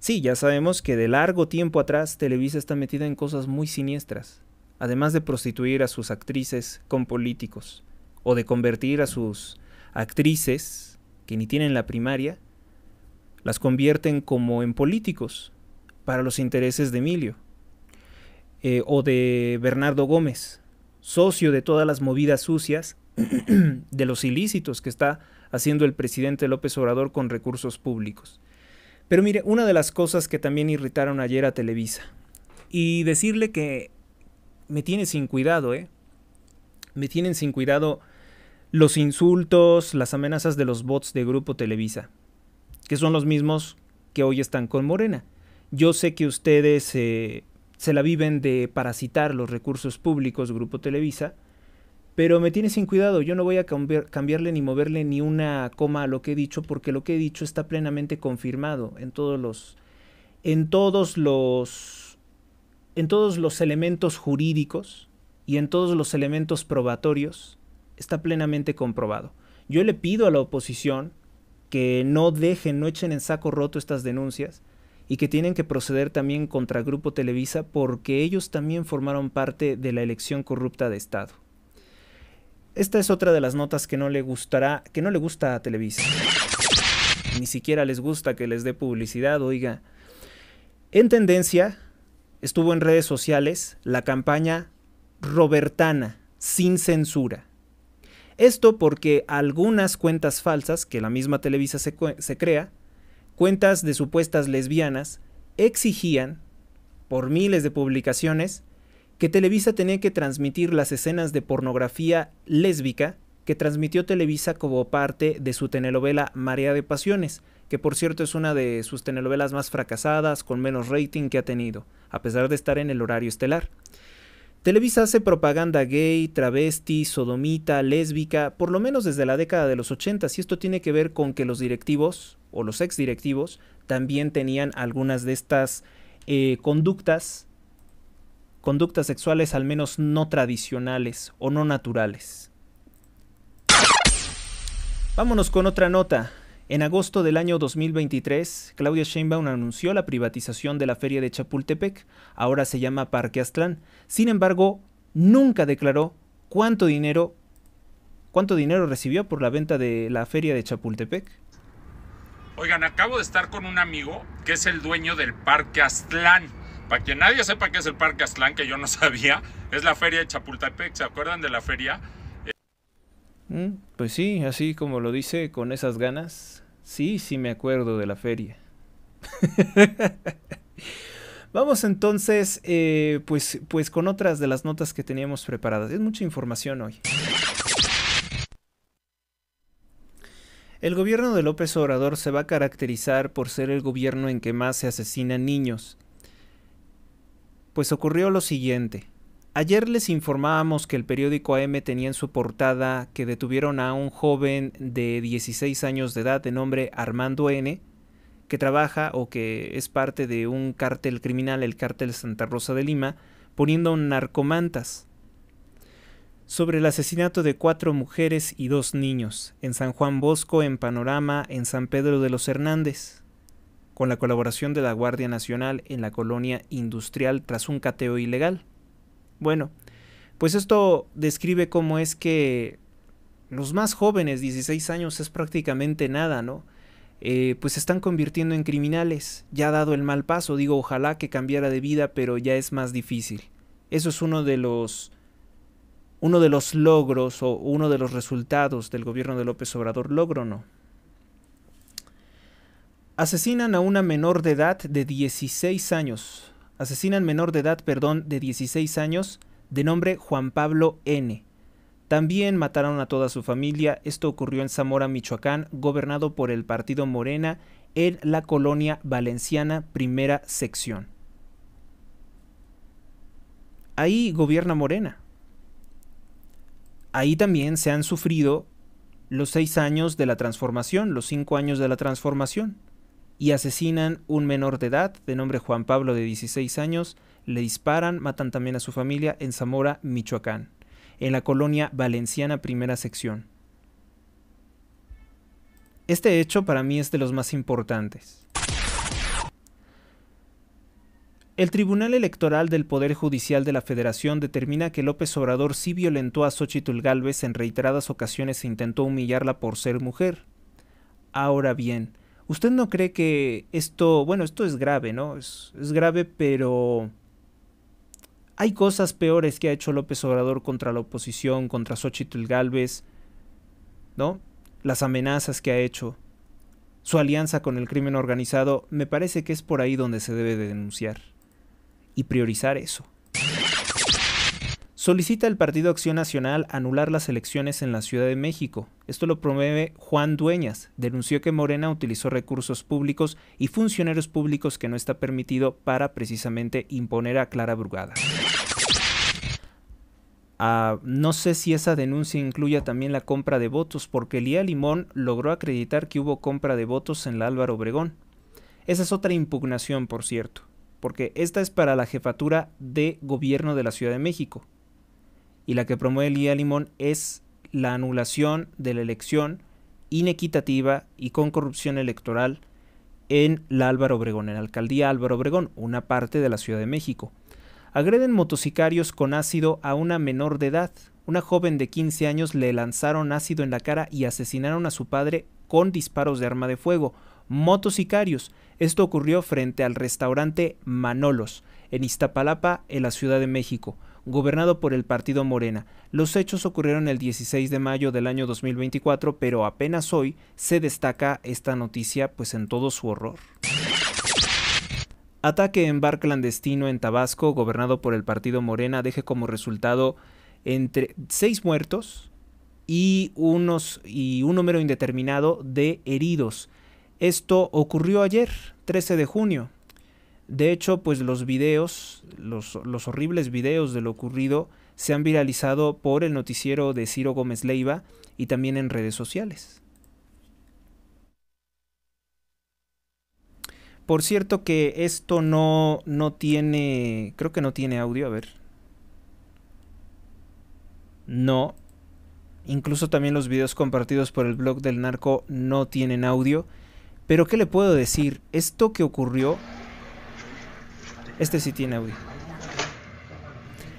Sí, ya sabemos que de largo tiempo atrás Televisa está metida en cosas muy siniestras además de prostituir a sus actrices con políticos, o de convertir a sus actrices, que ni tienen la primaria, las convierten como en políticos para los intereses de Emilio, eh, o de Bernardo Gómez, socio de todas las movidas sucias, (clears throat) de los ilícitos que está haciendo el presidente López Obrador con recursos públicos. Pero mire, una de las cosas que también irritaron ayer a Televisa, y decirle que me tiene sin cuidado, ¿eh? Me tienen sin cuidado los insultos, las amenazas de los bots de Grupo Televisa, que son los mismos que hoy están con Morena. Yo sé que ustedes eh, se la viven de parasitar los recursos públicos Grupo Televisa, pero me tiene sin cuidado, yo no voy a cambiarle ni moverle ni una coma a lo que he dicho, porque lo que he dicho está plenamente confirmado en todos los... En todos los en todos los elementos jurídicos y en todos los elementos probatorios está plenamente comprobado. Yo le pido a la oposición que no dejen, no echen en saco roto estas denuncias y que tienen que proceder también contra Grupo Televisa porque ellos también formaron parte de la elección corrupta de Estado. Esta es otra de las notas que no le gustará, que no le gusta a Televisa. Ni siquiera les gusta que les dé publicidad, oiga. En tendencia, estuvo en redes sociales la campaña Robertana, sin censura. Esto porque algunas cuentas falsas que la misma Televisa se, crea, cuentas de supuestas lesbianas, exigían, por miles de publicaciones, que Televisa tenía que transmitir las escenas de pornografía lésbica que transmitió Televisa como parte de su telenovela Marea de Pasiones, que por cierto es una de sus telenovelas más fracasadas, con menos rating que ha tenido, a pesar de estar en el horario estelar. Televisa hace propaganda gay, travesti, sodomita, lésbica, por lo menos desde la década de los 80, y esto tiene que ver con que los directivos, o los ex directivos, también tenían algunas de estas eh, conductas, conductas sexuales al menos no tradicionales o no naturales. Vámonos con otra nota. En agosto del año 2023, Claudia Sheinbaum anunció la privatización de la feria de Chapultepec, ahora se llama Parque Aztlán. Sin embargo, nunca declaró cuánto dinero cuánto dinero recibió por la venta de la feria de Chapultepec. Oigan, acabo de estar con un amigo que es el dueño del Parque Aztlán. Para que nadie sepa qué es el Parque Aztlán, que yo no (laughs) sabía, es la feria de Chapultepec. ¿Se acuerdan de la feria? Mm, pues sí, así como lo dice, con esas ganas. Sí, sí me acuerdo de la feria. (laughs) Vamos entonces, eh, pues, pues con otras de las notas que teníamos preparadas. Es mucha información hoy. El gobierno de López Obrador se va a caracterizar por ser el gobierno en que más se asesinan niños. Pues ocurrió lo siguiente. Ayer les informábamos que el periódico AM tenía en su portada que detuvieron a un joven de 16 años de edad de nombre Armando N, que trabaja o que es parte de un cártel criminal, el cártel Santa Rosa de Lima, poniendo narcomantas sobre el asesinato de cuatro mujeres y dos niños en San Juan Bosco, en Panorama, en San Pedro de los Hernández, con la colaboración de la Guardia Nacional en la colonia industrial tras un cateo ilegal. Bueno, pues esto describe cómo es que los más jóvenes, 16 años es prácticamente nada, ¿no? Eh, pues se están convirtiendo en criminales, ya ha dado el mal paso, digo, ojalá que cambiara de vida, pero ya es más difícil. Eso es uno de los uno de los logros o uno de los resultados del gobierno de López Obrador, logro no. Asesinan a una menor de edad de 16 años Asesinan menor de edad, perdón, de 16 años, de nombre Juan Pablo N. También mataron a toda su familia. Esto ocurrió en Zamora, Michoacán, gobernado por el partido Morena en la colonia valenciana primera sección. Ahí gobierna Morena. Ahí también se han sufrido los seis años de la transformación, los cinco años de la transformación y asesinan un menor de edad de nombre Juan Pablo de 16 años, le disparan, matan también a su familia en Zamora, Michoacán, en la colonia valenciana primera sección. Este hecho para mí es de los más importantes. El Tribunal Electoral del Poder Judicial de la Federación determina que López Obrador sí violentó a Xochitl Gálvez en reiteradas ocasiones e intentó humillarla por ser mujer. Ahora bien, ¿Usted no cree que esto, bueno, esto es grave, ¿no? Es, grave, pero hay cosas peores que ha hecho López Obrador contra la oposición, contra Xochitl Galvez, ¿no? Las amenazas que ha hecho, su alianza con el crimen organizado, me parece que es por ahí donde se debe de denunciar y priorizar eso. Solicita el Partido Acción Nacional anular las elecciones en la Ciudad de México. Esto lo promueve Juan Dueñas. Denunció que Morena utilizó recursos públicos y funcionarios públicos que no está permitido para precisamente imponer a Clara Brugada. Ah, no sé si esa denuncia incluya también la compra de votos, porque Lía Limón logró acreditar que hubo compra de votos en la Álvaro Obregón. Esa es otra impugnación, por cierto, porque esta es para la jefatura de gobierno de la Ciudad de México y la que promueve Lía Limón es la anulación de la elección inequitativa y con corrupción electoral en la Álvaro Obregón, en la alcaldía Álvaro Obregón, una parte de la Ciudad de México. Agreden motocicarios con ácido a una menor de edad. Una joven de 15 años le lanzaron ácido en la cara y asesinaron a su padre con disparos de arma de fuego. Motocicarios. Esto ocurrió frente al restaurante Manolos, en Iztapalapa, en la Ciudad de México gobernado por el partido Morena. Los hechos ocurrieron el 16 de mayo del año 2024, pero apenas hoy se destaca esta noticia pues en todo su horror. Ataque en bar clandestino en Tabasco, gobernado por el partido Morena, deje como resultado entre seis muertos y, unos, y un número indeterminado de heridos. Esto ocurrió ayer, 13 de junio. De hecho, pues los videos, los, horribles videos de lo ocurrido, se han viralizado por el noticiero de Ciro Gómez Leiva y también en redes sociales. Por cierto que esto no, no tiene, creo que no tiene audio, a ver. No. Incluso también los videos compartidos por el blog del narco no tienen audio. Pero ¿qué le puedo decir? Esto que ocurrió este sí tiene audio.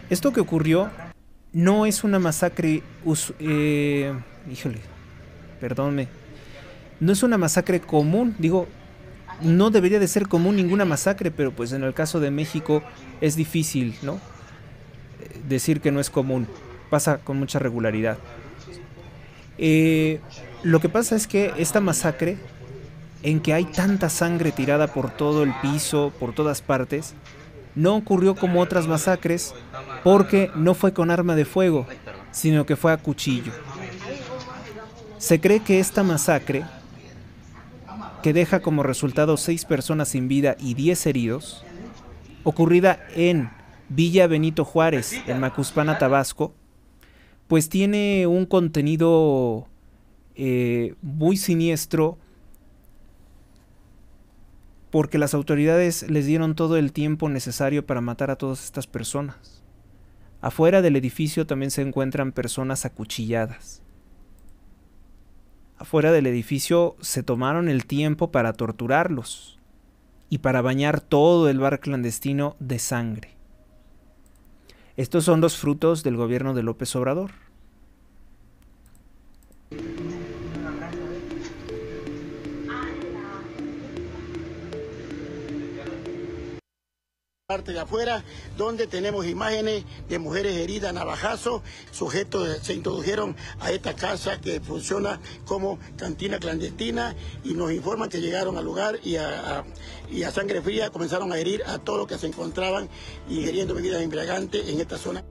Esto que ocurrió no es una masacre... Eh, híjole, perdónme. No es una masacre común, digo, no debería de ser común ninguna masacre, pero pues en el caso de México es difícil, ¿no? Decir que no es común, pasa con mucha regularidad. Eh, lo que pasa es que esta masacre en que hay tanta sangre tirada por todo el piso, por todas partes, no ocurrió como otras masacres porque no fue con arma de fuego, sino que fue a cuchillo. Se cree que esta masacre, que deja como resultado seis personas sin vida y diez heridos, ocurrida en Villa Benito Juárez, en Macuspana, Tabasco, pues tiene un contenido eh, muy siniestro porque las autoridades les dieron todo el tiempo necesario para matar a todas estas personas. Afuera del edificio también se encuentran personas acuchilladas. Afuera del edificio se tomaron el tiempo para torturarlos y para bañar todo el bar clandestino de sangre. Estos son los frutos del gobierno de López Obrador. parte de afuera, donde tenemos imágenes de mujeres heridas navajazo, sujetos se introdujeron a esta casa que funciona como cantina clandestina y nos informan que llegaron al lugar y a, y a sangre fría comenzaron a herir a todos los que se encontraban ingiriendo bebidas embriagantes en esta zona.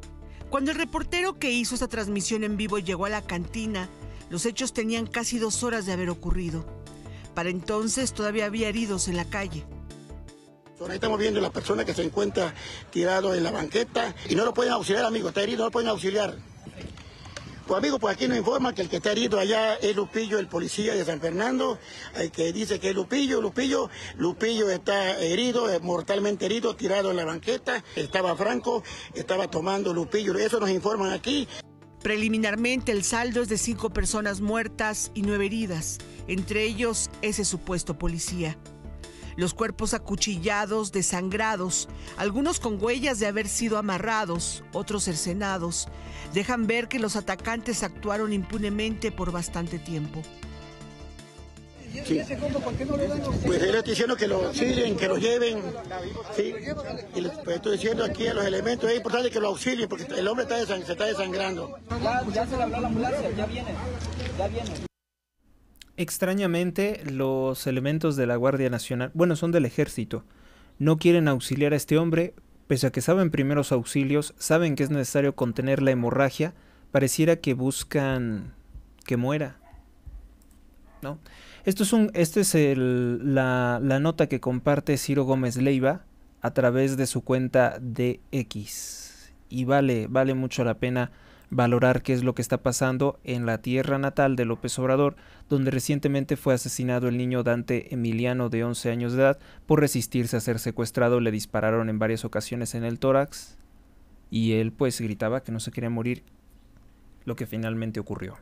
Cuando el reportero que hizo esta transmisión en vivo llegó a la cantina, los hechos tenían casi dos horas de haber ocurrido. Para entonces todavía había heridos en la calle. Ahí estamos viendo la persona que se encuentra tirado en la banqueta y no lo pueden auxiliar, amigo. Está herido, no lo pueden auxiliar. Pues amigo, pues aquí nos informa que el que está herido allá es Lupillo, el policía de San Fernando, que dice que es Lupillo, Lupillo, Lupillo está herido, mortalmente herido, tirado en la banqueta, estaba Franco, estaba tomando Lupillo, eso nos informan aquí. Preliminarmente el saldo es de cinco personas muertas y nueve heridas, entre ellos ese supuesto policía los cuerpos acuchillados, desangrados, algunos con huellas de haber sido amarrados, otros cercenados, dejan ver que los atacantes actuaron impunemente por bastante tiempo. Sí. Pues él está diciendo que lo auxilien, que lo lleven. Sí. Y estoy diciendo aquí a los elementos, es importante que lo auxilien porque el hombre está se está desangrando. Ya, se le habló a la ambulancia, ya viene, ya viene. Extrañamente, los elementos de la Guardia Nacional, bueno, son del ejército, no quieren auxiliar a este hombre, pese a que saben primeros auxilios, saben que es necesario contener la hemorragia, pareciera que buscan que muera. ¿No? Esto es un, este es el, la, la nota que comparte Ciro Gómez Leiva a través de su cuenta de X. Y vale, vale mucho la pena valorar qué es lo que está pasando en la tierra natal de López Obrador, donde recientemente fue asesinado el niño Dante Emiliano de 11 años de edad por resistirse a ser secuestrado, le dispararon en varias ocasiones en el tórax y él pues gritaba que no se quería morir, lo que finalmente ocurrió.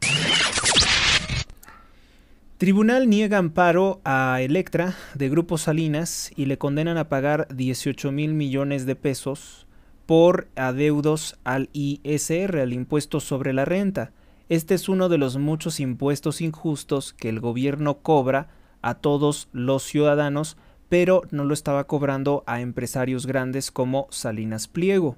Tribunal niega amparo a Electra de Grupo Salinas y le condenan a pagar 18 mil millones de pesos por adeudos al ISR, al impuesto sobre la renta. Este es uno de los muchos impuestos injustos que el gobierno cobra a todos los ciudadanos, pero no lo estaba cobrando a empresarios grandes como Salinas Pliego.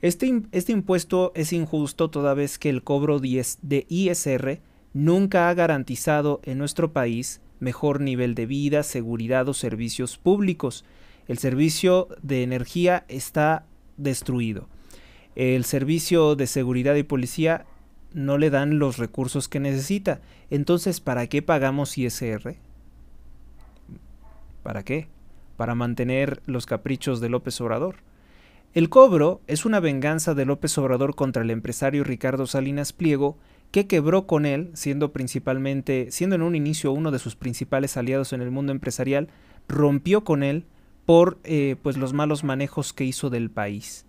Este, este impuesto es injusto toda vez que el cobro de ISR nunca ha garantizado en nuestro país mejor nivel de vida, seguridad o servicios públicos. El servicio de energía está destruido. El servicio de seguridad y policía no le dan los recursos que necesita. Entonces, ¿para qué pagamos ISR? ¿Para qué? Para mantener los caprichos de López Obrador. El cobro es una venganza de López Obrador contra el empresario Ricardo Salinas Pliego, que quebró con él, siendo principalmente, siendo en un inicio uno de sus principales aliados en el mundo empresarial, rompió con él por eh, pues los malos manejos que hizo del país.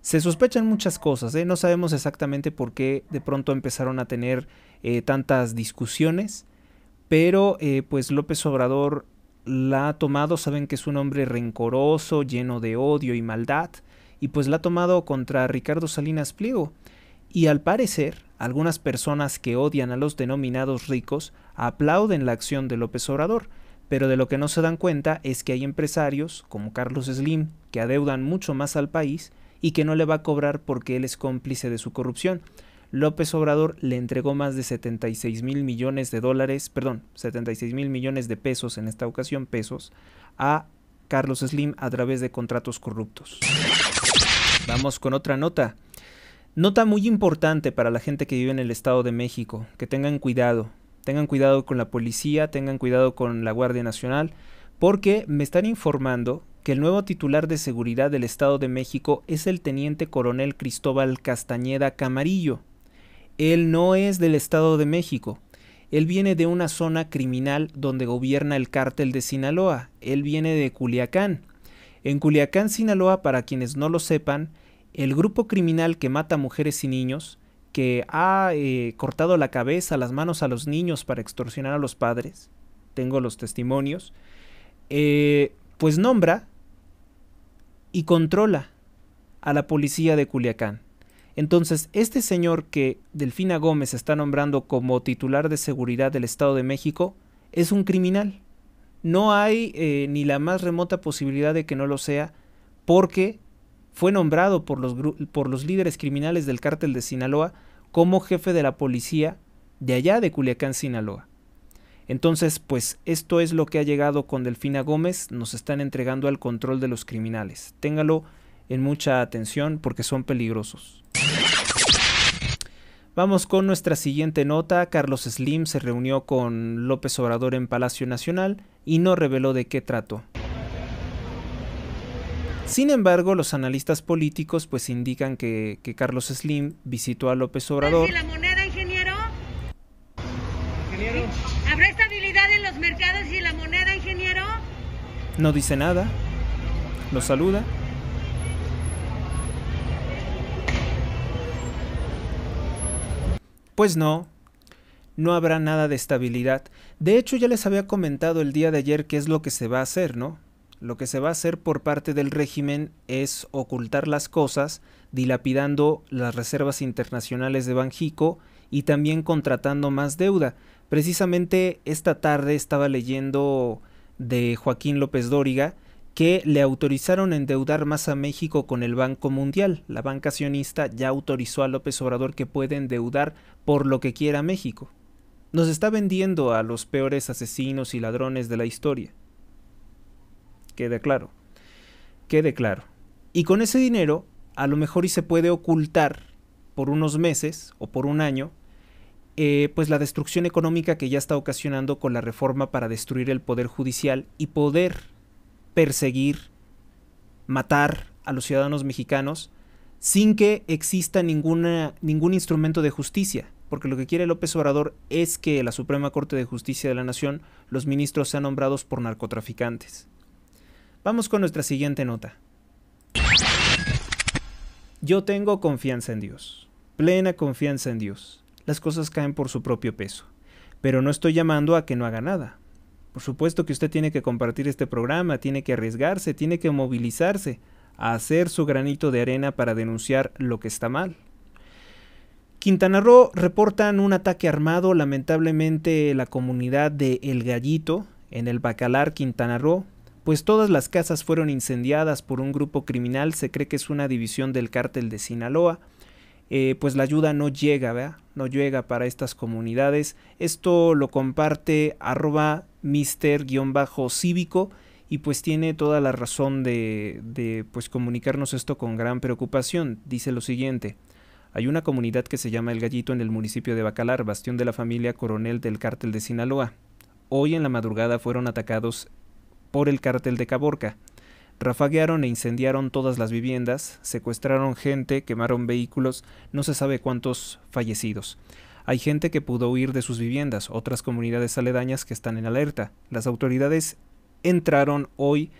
Se sospechan muchas cosas, ¿eh? no sabemos exactamente por qué de pronto empezaron a tener eh, tantas discusiones, pero pues López Obrador la ha tomado, saben que es un hombre rencoroso, lleno de odio y maldad, y pues la ha tomado contra Ricardo Salinas Pliego. Y al parecer, algunas personas que odian a los denominados ricos aplauden la acción de López Obrador, pero de lo que no se dan cuenta es que hay empresarios, como Carlos Slim, que adeudan mucho más al país y que no le va a cobrar porque él es cómplice de su corrupción. López Obrador le entregó más de 76 mil millones de dólares, perdón, 76 mil millones de pesos en esta ocasión, pesos, a Carlos Slim a través de contratos corruptos. Vamos con otra nota. Nota muy importante para la gente que vive en el Estado de México, que tengan cuidado tengan cuidado con la policía, tengan cuidado con la Guardia Nacional, porque me están informando que el nuevo titular de seguridad del Estado de México es el teniente coronel Cristóbal Castañeda Camarillo. Él no es del Estado de México. Él viene de una zona criminal donde gobierna el cártel de Sinaloa. Él viene de Culiacán. En Culiacán, Sinaloa, para quienes no lo sepan, el grupo criminal que mata mujeres y niños que ha eh, cortado la cabeza, las manos a los niños para extorsionar a los padres, tengo los testimonios, eh, pues nombra y controla a la policía de Culiacán. Entonces, este señor que Delfina Gómez está nombrando como titular de seguridad del Estado de México es un criminal. No hay eh, ni la más remota posibilidad de que no lo sea porque fue nombrado por los, por los líderes criminales del cártel de Sinaloa como jefe de la policía de allá de Culiacán, Sinaloa. Entonces, pues esto es lo que ha llegado con Delfina Gómez, nos están entregando al control de los criminales. Téngalo en mucha atención porque son peligrosos. Vamos con nuestra siguiente nota. Carlos Slim se reunió con López Obrador en Palacio Nacional y no reveló de qué trato. Sin embargo, los analistas políticos pues indican que, Carlos Slim visitó a López Obrador. la moneda, ingeniero? ingeniero? ¿Habrá estabilidad en los mercados y la moneda, ingeniero? No dice nada. Lo saluda. Pues no, no habrá nada de estabilidad. De hecho, ya les había comentado el día de ayer qué es lo que se va a hacer, ¿no? Lo que se va a hacer por parte del régimen es ocultar las cosas, dilapidando las reservas internacionales de Banjico y también contratando más deuda. Precisamente esta tarde estaba leyendo de Joaquín López Dóriga que le autorizaron endeudar más a México con el Banco Mundial. La banca sionista ya autorizó a López Obrador que puede endeudar por lo que quiera México. Nos está vendiendo a los peores asesinos y ladrones de la historia queda claro. Quede claro. Y con ese dinero, a lo mejor y se puede ocultar por unos meses o por un año, eh, pues la destrucción económica que ya está ocasionando con la reforma para destruir el poder judicial y poder perseguir, matar a los ciudadanos mexicanos sin que exista ninguna, ningún instrumento de justicia, porque lo que quiere López Obrador es que la Suprema Corte de Justicia de la Nación, los ministros sean nombrados por narcotraficantes. Vamos con nuestra siguiente nota. Yo tengo confianza en Dios, plena confianza en Dios. Las cosas caen por su propio peso, pero no estoy llamando a que no haga nada. Por supuesto que usted tiene que compartir este programa, tiene que arriesgarse, tiene que movilizarse, a hacer su granito de arena para denunciar lo que está mal. Quintana Roo reportan un ataque armado, lamentablemente la comunidad de El Gallito, en el Bacalar, Quintana Roo, pues todas las casas fueron incendiadas por un grupo criminal, se cree que es una división del cártel de Sinaloa, eh, pues la ayuda no llega, ¿verdad? No llega para estas comunidades. Esto lo comparte arroba mister-cívico y pues tiene toda la razón de, de pues comunicarnos esto con gran preocupación. Dice lo siguiente. Hay una comunidad que se llama El Gallito en el municipio de Bacalar, bastión de la familia coronel del cártel de Sinaloa. Hoy en la madrugada fueron atacados por el cartel de Caborca. Rafaguearon e incendiaron todas las viviendas, secuestraron gente, quemaron vehículos, no se sabe cuántos fallecidos. Hay gente que pudo huir de sus viviendas, otras comunidades aledañas que están en alerta. Las autoridades entraron hoy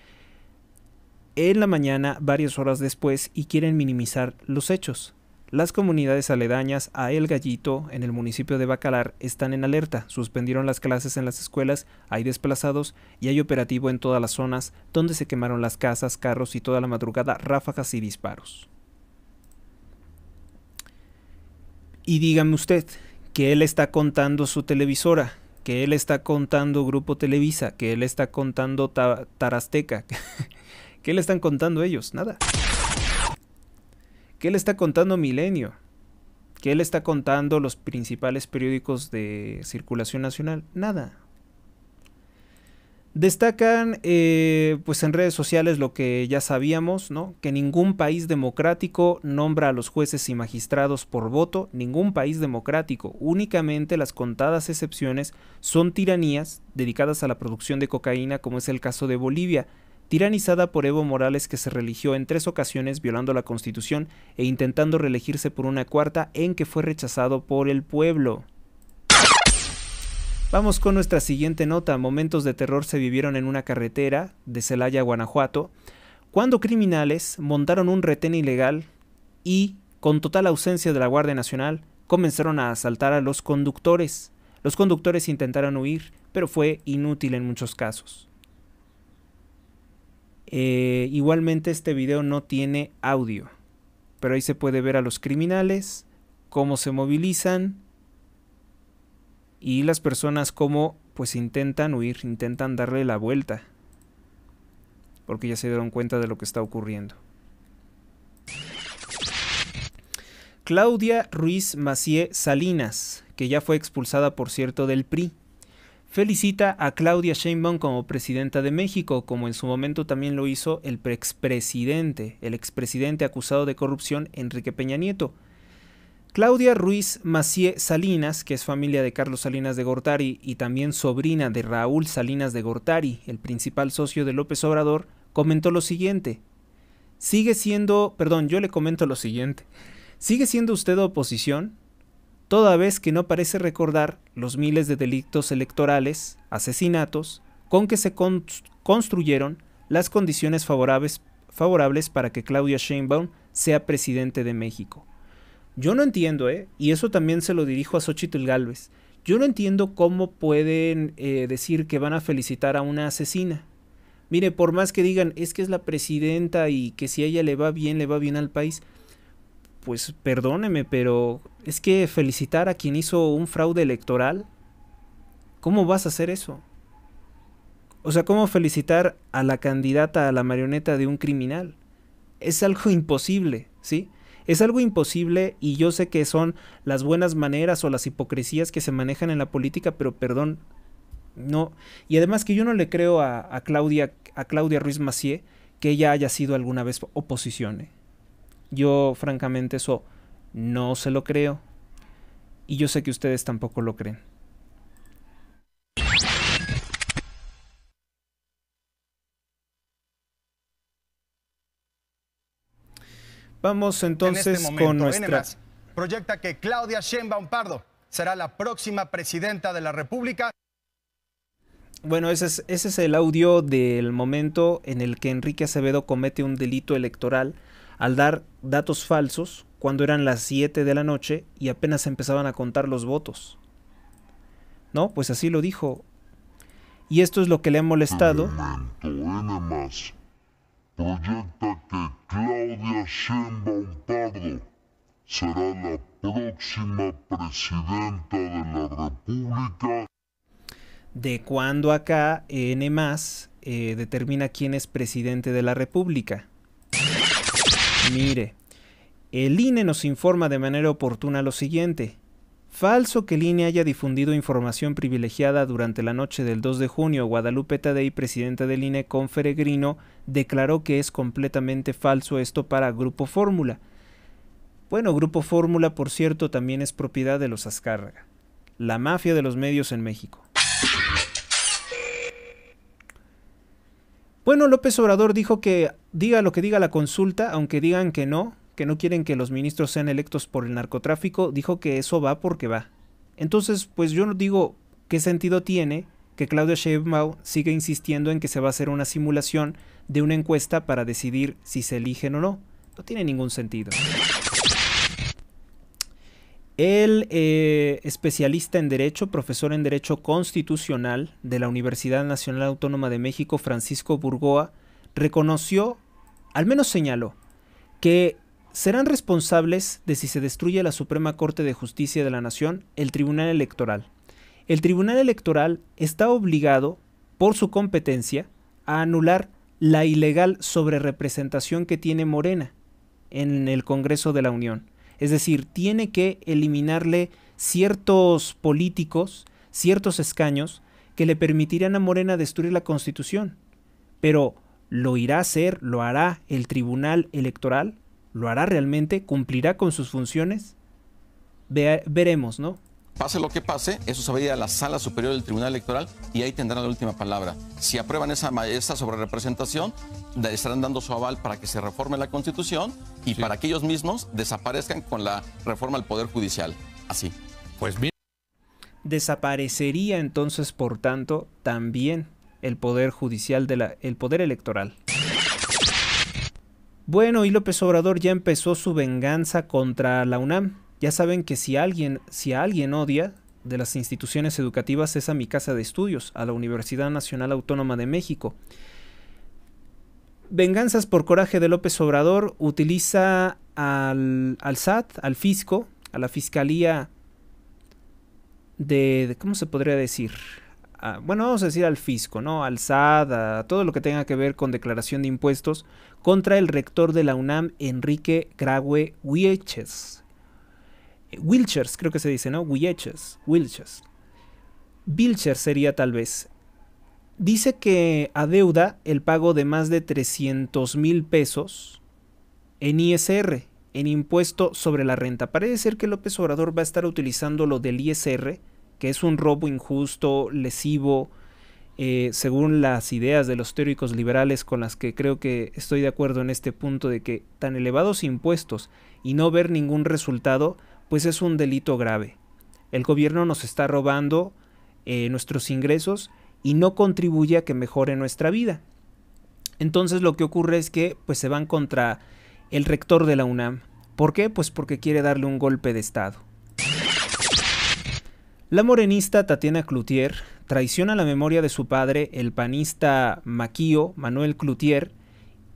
en la mañana, varias horas después, y quieren minimizar los hechos. Las comunidades aledañas a El Gallito, en el municipio de Bacalar, están en alerta, suspendieron las clases en las escuelas, hay desplazados y hay operativo en todas las zonas, donde se quemaron las casas, carros y toda la madrugada ráfagas y disparos. Y dígame usted, ¿qué él está contando su televisora, ¿Qué él está contando Grupo Televisa, ¿Qué él está contando Tarasteca, (laughs) ¿Qué le están contando ellos, nada. ¿Qué le está contando Milenio? ¿Qué le está contando los principales periódicos de circulación nacional? Nada. Destacan eh, pues en redes sociales lo que ya sabíamos, ¿no? Que ningún país democrático nombra a los jueces y magistrados por voto, ningún país democrático, únicamente las contadas excepciones son tiranías dedicadas a la producción de cocaína como es el caso de Bolivia, tiranizada por Evo Morales que se religió en tres ocasiones violando la constitución e intentando reelegirse por una cuarta en que fue rechazado por el pueblo. Vamos con nuestra siguiente nota. Momentos de terror se vivieron en una carretera de Celaya, Guanajuato, cuando criminales montaron un retén ilegal y, con total ausencia de la Guardia Nacional, comenzaron a asaltar a los conductores. Los conductores intentaron huir, pero fue inútil en muchos casos. Eh, igualmente este video no tiene audio, pero ahí se puede ver a los criminales, cómo se movilizan y las personas cómo pues intentan huir, intentan darle la vuelta, porque ya se dieron cuenta de lo que está ocurriendo. Claudia Ruiz Macié Salinas, que ya fue expulsada por cierto del PRI, felicita a Claudia Sheinbaum como presidenta de México, como en su momento también lo hizo el expresidente, el expresidente acusado de corrupción Enrique Peña Nieto. Claudia Ruiz Macié Salinas, que es familia de Carlos Salinas de Gortari y también sobrina de Raúl Salinas de Gortari, el principal socio de López Obrador, comentó lo siguiente. Sigue siendo, perdón, yo le comento lo siguiente. ¿Sigue siendo usted oposición? toda vez que no parece recordar los miles de delitos electorales, asesinatos, con que se construyeron las condiciones favorables, favorables para que Claudia Sheinbaum sea presidente de México. Yo no entiendo, ¿eh? y eso también se lo dirijo a Xochitl Galvez, yo no entiendo cómo pueden eh, decir que van a felicitar a una asesina. Mire, por más que digan, es que es la presidenta y que si a ella le va bien, le va bien al país, pues perdóneme, pero es que felicitar a quien hizo un fraude electoral, ¿cómo vas a hacer eso? O sea, ¿cómo felicitar a la candidata a la marioneta de un criminal? Es algo imposible, ¿sí? Es algo imposible y yo sé que son las buenas maneras o las hipocresías que se manejan en la política, pero perdón, no. Y además que yo no le creo a, Claudia, a Claudia Ruiz Macié que ella haya sido alguna vez oposición. ¿eh? Yo francamente eso no se lo creo y yo sé que ustedes tampoco lo creen. Vamos este entonces con nuestra... proyecta que Claudia Sheinbaum Pardo será la próxima presidenta de la República. Bueno, ese es, ese es el audio del momento en el que Enrique Acevedo comete un delito electoral al dar datos falsos cuando eran las 7 de la noche y apenas empezaban a contar los votos. No, pues así lo dijo. Y esto es lo que le ha molestado. será la próxima presidenta de la República. De cuando acá N más eh, determina quién es presidente de la República. Mire, el INE nos informa de manera oportuna lo siguiente. Falso que el INE haya difundido información privilegiada durante la noche del 2 de junio. Guadalupe Tadei, presidenta del INE con Feregrino, declaró que es completamente falso esto para Grupo Fórmula. Bueno, Grupo Fórmula, por cierto, también es propiedad de los Azcárraga, la mafia de los medios en México. Bueno, López Obrador dijo que diga lo que diga la consulta, aunque digan que no, que no quieren que los ministros sean electos por el narcotráfico, dijo que eso va porque va. Entonces, pues yo no digo qué sentido tiene que Claudia Sheinbaum siga insistiendo en que se va a hacer una simulación de una encuesta para decidir si se eligen o no. No tiene ningún sentido. El eh, especialista en Derecho, profesor en Derecho Constitucional de la Universidad Nacional Autónoma de México, Francisco Burgoa, reconoció, al menos señaló, que serán responsables de si se destruye la Suprema Corte de Justicia de la Nación, el Tribunal Electoral. El Tribunal Electoral está obligado, por su competencia, a anular la ilegal sobrerepresentación que tiene Morena en el Congreso de la Unión es decir, tiene que eliminarle ciertos políticos, ciertos escaños que le permitirían a Morena destruir la Constitución. Pero, ¿lo irá a hacer? ¿Lo hará el Tribunal Electoral? ¿Lo hará realmente? ¿Cumplirá con sus funciones? veremos, ¿no? Pase lo que pase, eso se va a ir a la sala superior del Tribunal Electoral y ahí tendrán la última palabra. Si aprueban esa, sobre representación, estarán dando su aval para que se reforme la Constitución y para que ellos mismos desaparezcan con la reforma al Poder Judicial. Así. Pues bien. Desaparecería entonces, por tanto, también el Poder Judicial, de la, el Poder Electoral. Bueno, y López Obrador ya empezó su venganza contra la UNAM ya saben que si alguien, si alguien odia de las instituciones educativas es a mi casa de estudios, a la Universidad Nacional Autónoma de México. Venganzas por coraje de López Obrador utiliza al, SAT, al fisco, a la fiscalía de, ¿cómo se podría decir? Ah, bueno, vamos a decir al fisco, ¿no? Al SAT, a todo lo que tenga que ver con declaración de impuestos, contra el rector de la UNAM, Enrique Graue Wieches. Wilchers, creo que se dice, ¿no? Wilchers. Wilchers. Wilchers sería tal vez. Dice que adeuda el pago de más de 300 mil pesos en ISR, en impuesto sobre la renta. Parece ser que López Obrador va a estar utilizando lo del ISR, que es un robo injusto, lesivo, eh, según las ideas de los teóricos liberales con las que creo que estoy de acuerdo en este punto de que tan elevados impuestos y no ver ningún resultado pues es un delito grave. El gobierno nos está robando eh, nuestros ingresos y no contribuye a que mejore nuestra vida. Entonces lo que ocurre es que pues se van contra el rector de la UNAM. ¿Por qué? Pues porque quiere darle un golpe de Estado. La morenista Tatiana Cloutier traiciona la memoria de su padre, el panista maquío Manuel Cloutier,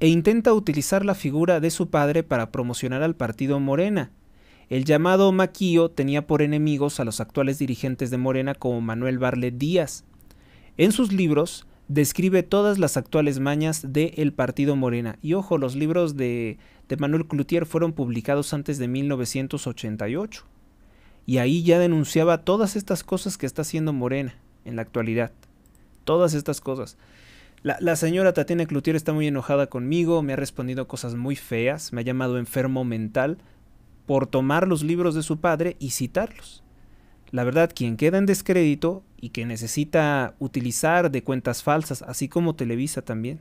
e intenta utilizar la figura de su padre para promocionar al partido Morena, el llamado maquillo tenía por enemigos a los actuales dirigentes de Morena como Manuel Barlet Díaz. En sus libros describe todas las actuales mañas del partido Morena. Y ojo, los libros de, Manuel Cloutier fueron publicados antes de 1988. Y ahí ya denunciaba todas estas cosas que está haciendo Morena en la actualidad. Todas estas cosas. La, la, señora Tatiana Cloutier está muy enojada conmigo, me ha respondido cosas muy feas, me ha llamado enfermo mental, por tomar los libros de su padre y citarlos. La verdad, quien queda en descrédito y que necesita utilizar de cuentas falsas, así como Televisa también,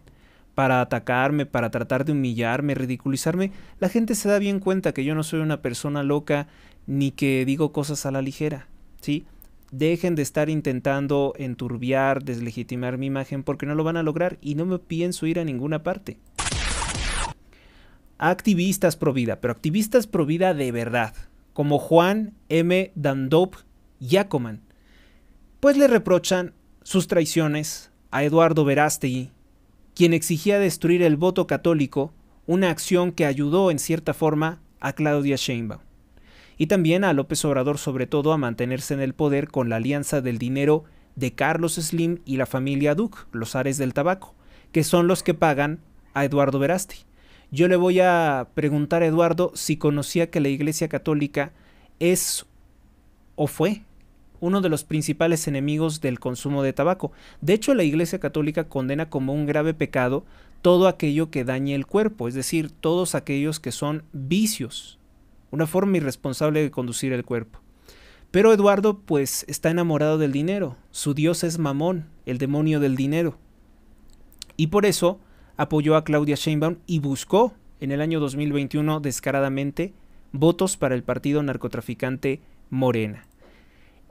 para atacarme, para tratar de humillarme, ridiculizarme, la gente se da bien cuenta que yo no soy una persona loca ni que digo cosas a la ligera, ¿sí? Dejen de estar intentando enturbiar, deslegitimar mi imagen porque no lo van a lograr y no me pienso ir a ninguna parte a activistas pro vida, pero activistas pro vida de verdad, como Juan M. Dandop Yacoman, pues le reprochan sus traiciones a Eduardo Verástegui, quien exigía destruir el voto católico, una acción que ayudó en cierta forma a Claudia Sheinbaum, y también a López Obrador sobre todo a mantenerse en el poder con la alianza del dinero de Carlos Slim y la familia Duke, los Ares del Tabaco, que son los que pagan a Eduardo Verástegui. Yo le voy a preguntar a Eduardo si conocía que la Iglesia Católica es o fue uno de los principales enemigos del consumo de tabaco. De hecho, la Iglesia Católica condena como un grave pecado todo aquello que dañe el cuerpo, es decir, todos aquellos que son vicios, una forma irresponsable de conducir el cuerpo. Pero Eduardo pues está enamorado del dinero, su dios es Mamón, el demonio del dinero. Y por eso apoyó a Claudia Sheinbaum y buscó en el año 2021 descaradamente votos para el partido narcotraficante Morena.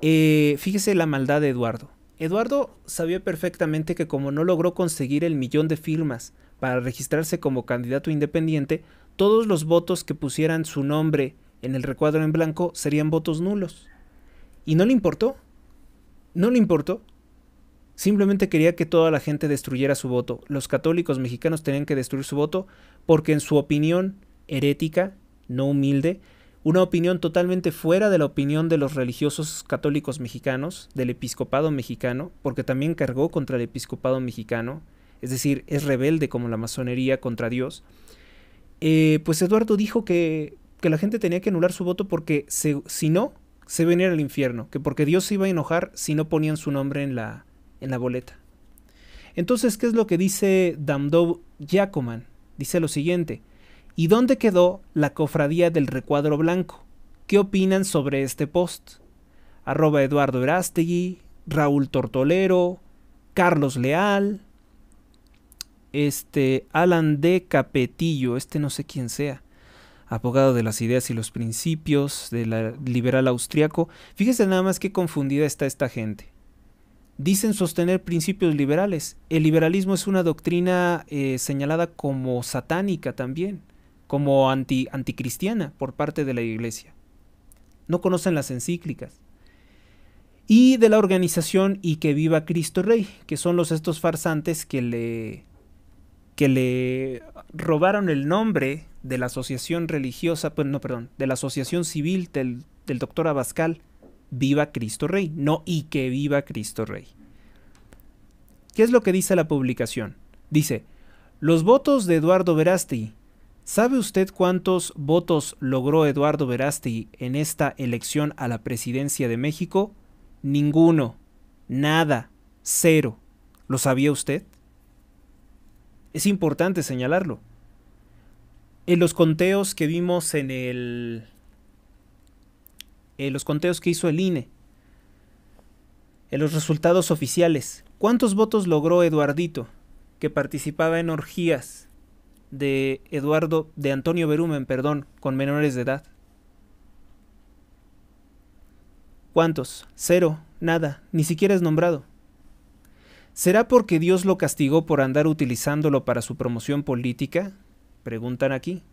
Eh, fíjese la maldad de Eduardo. Eduardo sabía perfectamente que como no logró conseguir el millón de firmas para registrarse como candidato independiente, todos los votos que pusieran su nombre en el recuadro en blanco serían votos nulos. Y no le importó. No le importó. Simplemente quería que toda la gente destruyera su voto. Los católicos mexicanos tenían que destruir su voto porque en su opinión herética, no humilde, una opinión totalmente fuera de la opinión de los religiosos católicos mexicanos, del episcopado mexicano, porque también cargó contra el episcopado mexicano, es decir, es rebelde como la masonería contra Dios, eh, pues Eduardo dijo que, que, la gente tenía que anular su voto porque si no, se venía al infierno, que porque Dios se iba a enojar si no ponían su nombre en la, en la boleta. Entonces, ¿qué es lo que dice Damdov Jacoman? Dice lo siguiente, ¿y dónde quedó la cofradía del recuadro blanco? ¿Qué opinan sobre este post? Arroba Eduardo Erastegui, Raúl Tortolero, Carlos Leal, este Alan de Capetillo, este no sé quién sea, abogado de las ideas y los principios del liberal austriaco. Fíjese nada más qué confundida está esta gente dicen sostener principios liberales. El liberalismo es una doctrina eh, señalada como satánica también, como anti, anticristiana por parte de la Iglesia. No conocen las encíclicas. Y de la organización Y que viva Cristo Rey, que son los estos farsantes que le, que le robaron el nombre de la asociación religiosa, pues no, perdón, de la asociación civil del, del doctor Abascal viva Cristo Rey, no y que viva Cristo Rey. ¿Qué es lo que dice la publicación? Dice, los votos de Eduardo Verasti, ¿Sabe usted cuántos votos logró Eduardo Verasti en esta elección a la presidencia de México? Ninguno, nada, cero. ¿Lo sabía usted? Es importante señalarlo. En los conteos que vimos en el eh, los conteos que hizo el INE, en eh, los resultados oficiales. ¿Cuántos votos logró Eduardito, que participaba en orgías de Eduardo, de Antonio Berumen, perdón, con menores de edad? ¿Cuántos? Cero, nada, ni siquiera es nombrado. ¿Será porque Dios lo castigó por andar utilizándolo para su promoción política? Preguntan aquí.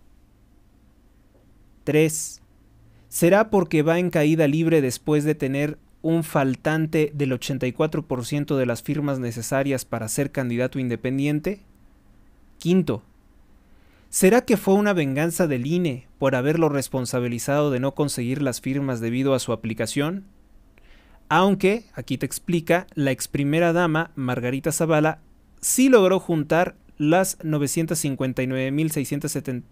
3 será porque va en caída libre después de tener un faltante del 84% de las firmas necesarias para ser candidato independiente? Quinto, ¿será que fue una venganza del INE por haberlo responsabilizado de no conseguir las firmas debido a su aplicación? Aunque, aquí te explica, la ex primera dama, Margarita Zavala, sí logró juntar las 959.670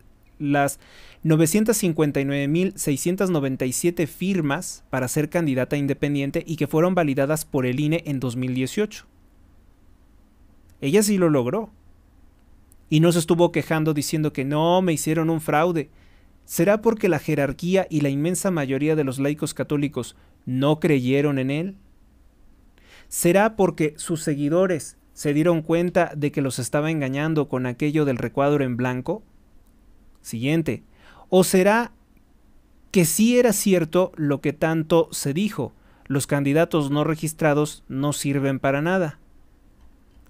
las 959.697 firmas para ser candidata independiente y que fueron validadas por el INE en 2018. Ella sí lo logró. Y no se estuvo quejando diciendo que no, me hicieron un fraude. ¿Será porque la jerarquía y la inmensa mayoría de los laicos católicos no creyeron en él? ¿Será porque sus seguidores se dieron cuenta de que los estaba engañando con aquello del recuadro en blanco? Siguiente. ¿O será que sí era cierto lo que tanto se dijo? Los candidatos no registrados no sirven para nada.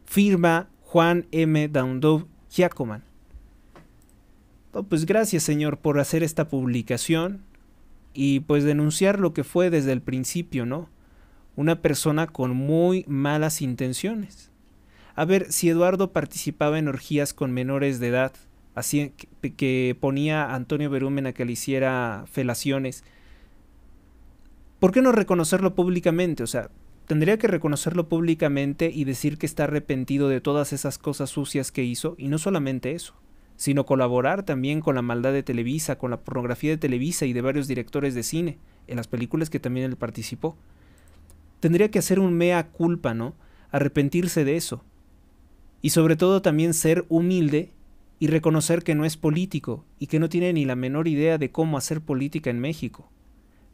Firma Juan M. Daundov Giacoman. pues gracias señor por hacer esta publicación y pues denunciar lo que fue desde el principio, ¿no? Una persona con muy malas intenciones. A ver, si Eduardo participaba en orgías con menores de edad, así que, ponía Antonio Berumen a que le hiciera felaciones. ¿Por qué no reconocerlo públicamente? O sea, tendría que reconocerlo públicamente y decir que está arrepentido de todas esas cosas sucias que hizo, y no solamente eso, sino colaborar también con la maldad de Televisa, con la pornografía de Televisa y de varios directores de cine, en las películas que también él participó. Tendría que hacer un mea culpa, ¿no? Arrepentirse de eso. Y sobre todo también ser humilde y reconocer que no es político y que no tiene ni la menor idea de cómo hacer política en México.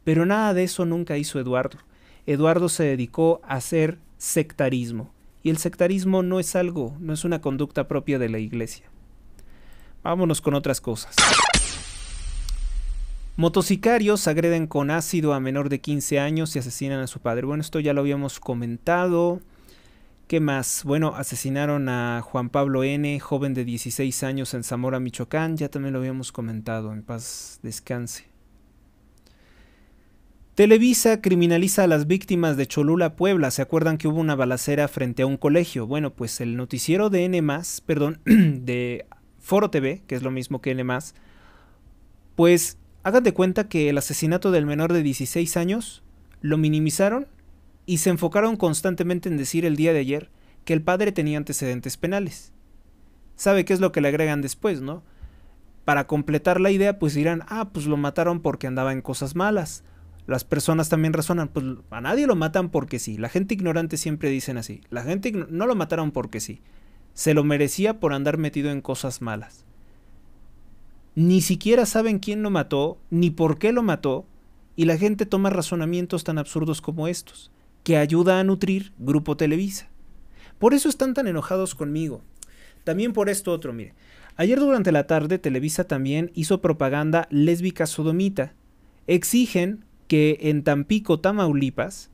Pero nada de eso nunca hizo Eduardo. Eduardo se dedicó a hacer sectarismo, y el sectarismo no es algo, no es una conducta propia de la Iglesia. Vámonos con otras cosas. Motocicarios agreden con ácido a menor de 15 años y asesinan a su padre. Bueno, esto ya lo habíamos comentado. ¿Qué más? Bueno, asesinaron a Juan Pablo N., joven de 16 años en Zamora, Michoacán. Ya también lo habíamos comentado. En paz, descanse. Televisa criminaliza a las víctimas de Cholula, Puebla. ¿Se acuerdan que hubo una balacera frente a un colegio? Bueno, pues el noticiero de N, perdón, (clears throat) de Foro TV, que es lo mismo que N, pues hagan cuenta que el asesinato del menor de 16 años lo minimizaron y se enfocaron constantemente en decir el día de ayer que el padre tenía antecedentes penales. ¿Sabe qué es lo que le agregan después, no? Para completar la idea, pues dirán, ah, pues lo mataron porque andaba en cosas malas. Las personas también razonan, pues a nadie lo matan porque sí. La gente ignorante siempre dicen así. La gente no lo mataron porque sí. Se lo merecía por andar metido en cosas malas. Ni siquiera saben quién lo mató, ni por qué lo mató, y la gente toma razonamientos tan absurdos como estos que ayuda a nutrir Grupo Televisa. Por eso están tan enojados conmigo. También por esto otro, mire. Ayer durante la tarde Televisa también hizo propaganda lésbica sodomita. Exigen que en Tampico, Tamaulipas,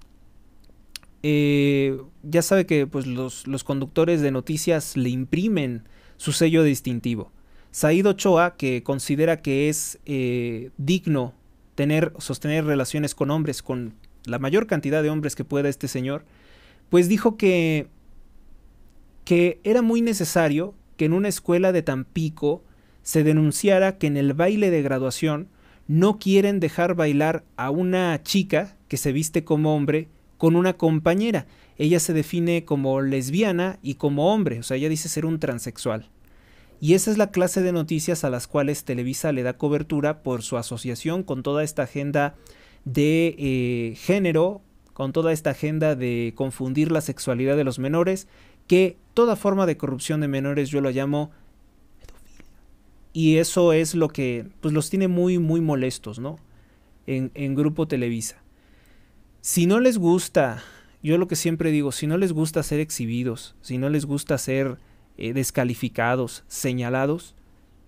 eh, ya sabe que pues, los, conductores de noticias le imprimen su sello distintivo. Saído Ochoa, que considera que es eh, digno tener, sostener relaciones con hombres, con la mayor cantidad de hombres que pueda este señor, pues dijo que, que era muy necesario que en una escuela de Tampico se denunciara que en el baile de graduación no quieren dejar bailar a una chica que se viste como hombre con una compañera. Ella se define como lesbiana y como hombre, o sea, ella dice ser un transexual. Y esa es la clase de noticias a las cuales Televisa le da cobertura por su asociación con toda esta agenda de eh, género, con toda esta agenda de confundir la sexualidad de los menores, que toda forma de corrupción de menores yo lo llamo pedofilia. Y eso es lo que pues, los tiene muy, muy molestos, ¿no? En, Grupo Televisa. Si no les gusta, yo lo que siempre digo, si no les gusta ser exhibidos, si no les gusta ser eh, descalificados, señalados,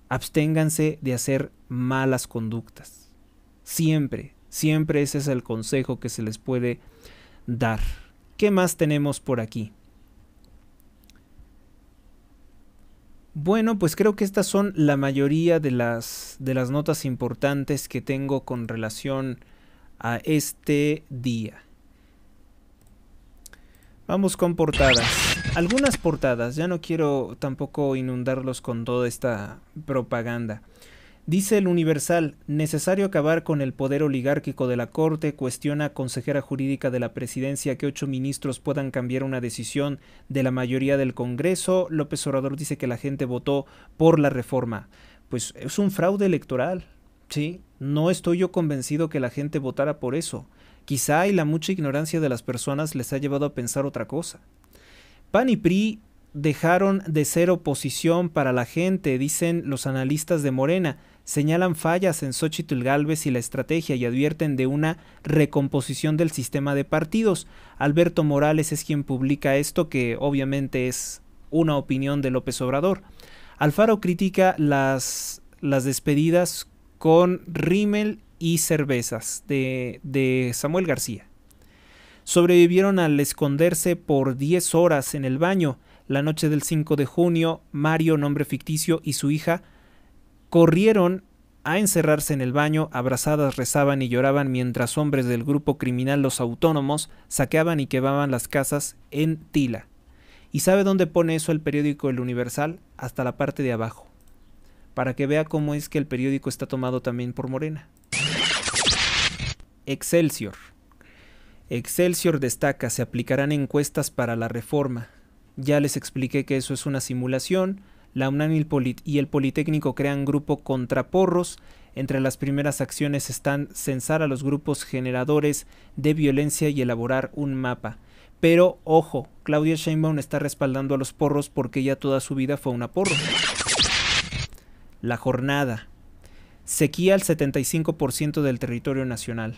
absténganse de hacer malas conductas. Siempre, Siempre ese es el consejo que se les puede dar. ¿Qué más tenemos por aquí? Bueno, pues creo que estas son la mayoría de las, de las notas importantes que tengo con relación a este día. Vamos con portadas. Algunas portadas, ya no quiero tampoco inundarlos con toda esta propaganda. Dice el Universal, necesario acabar con el poder oligárquico de la Corte, cuestiona consejera jurídica de la presidencia que ocho ministros puedan cambiar una decisión de la mayoría del Congreso. López Obrador dice que la gente votó por la reforma. Pues es un fraude electoral, ¿sí? No estoy yo convencido que la gente votara por eso. Quizá y la mucha ignorancia de las personas les ha llevado a pensar otra cosa. PAN y PRI dejaron de ser oposición para la gente, dicen los analistas de Morena. Señalan fallas en Xochitl Galvez y la estrategia y advierten de una recomposición del sistema de partidos. Alberto Morales es quien publica esto, que obviamente es una opinión de López Obrador. Alfaro critica las, las despedidas con rímel y cervezas de, de Samuel García. Sobrevivieron al esconderse por 10 horas en el baño la noche del 5 de junio, Mario, nombre ficticio, y su hija corrieron a encerrarse en el baño, abrazadas rezaban y lloraban mientras hombres del grupo criminal Los Autónomos saqueaban y quemaban las casas en Tila. ¿Y sabe dónde pone eso el periódico El Universal? Hasta la parte de abajo. Para que vea cómo es que el periódico está tomado también por Morena. Excelsior. Excelsior destaca, se aplicarán encuestas para la reforma. Ya les expliqué que eso es una simulación. La UNAM y el, Politécnico crean grupo contra porros. Entre las primeras acciones están censar a los grupos generadores de violencia y elaborar un mapa. Pero ojo, Claudia Sheinbaum está respaldando a los porros porque ya toda su vida fue una porro. La jornada. Sequía el 75% del territorio nacional.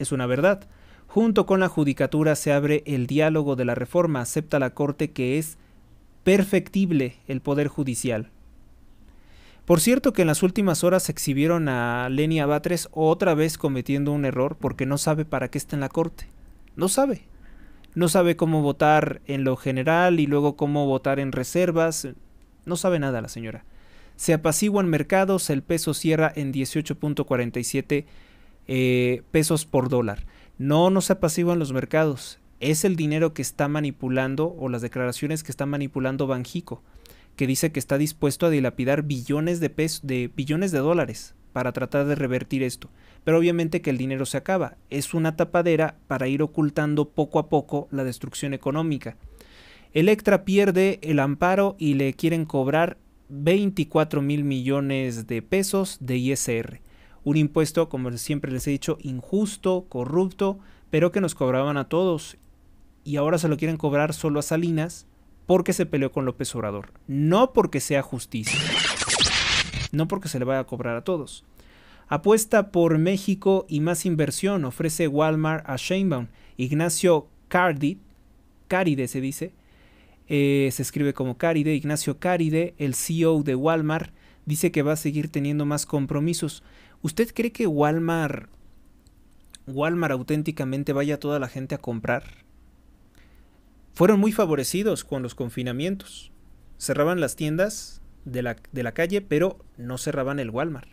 Es una verdad. Junto con la judicatura se abre el diálogo de la reforma, acepta la Corte que es perfectible el Poder Judicial. Por cierto que en las últimas horas exhibieron a Lenia Batres otra vez cometiendo un error porque no sabe para qué está en la corte. No sabe. No sabe cómo votar en lo general y luego cómo votar en reservas. No sabe nada la señora. Se apaciguan mercados, el peso cierra en 18.47 eh, pesos por dólar. No pasivo en los mercados. Es el dinero que está manipulando o las declaraciones que está manipulando Banjico, que dice que está dispuesto a dilapidar billones de, pesos, de, billones de dólares para tratar de revertir esto. Pero obviamente que el dinero se acaba. Es una tapadera para ir ocultando poco a poco la destrucción económica. Electra pierde el amparo y le quieren cobrar 24 mil millones de pesos de ISR un impuesto, como siempre les he dicho, injusto, corrupto, pero que nos cobraban a todos y ahora se lo quieren cobrar solo a Salinas porque se peleó con López Obrador, no porque sea justicia, no porque se le vaya a cobrar a todos. Apuesta por México y más inversión ofrece Walmart a Sheinbaum. Ignacio Cardi, Caride se dice, eh, se escribe como Caride, Ignacio Caride, el CEO de Walmart, dice que va a seguir teniendo más compromisos. ¿Usted cree que Walmart, Walmart auténticamente vaya toda la gente a comprar? Fueron muy favorecidos con los confinamientos. Cerraban las tiendas de la, de la calle, pero no cerraban el Walmart.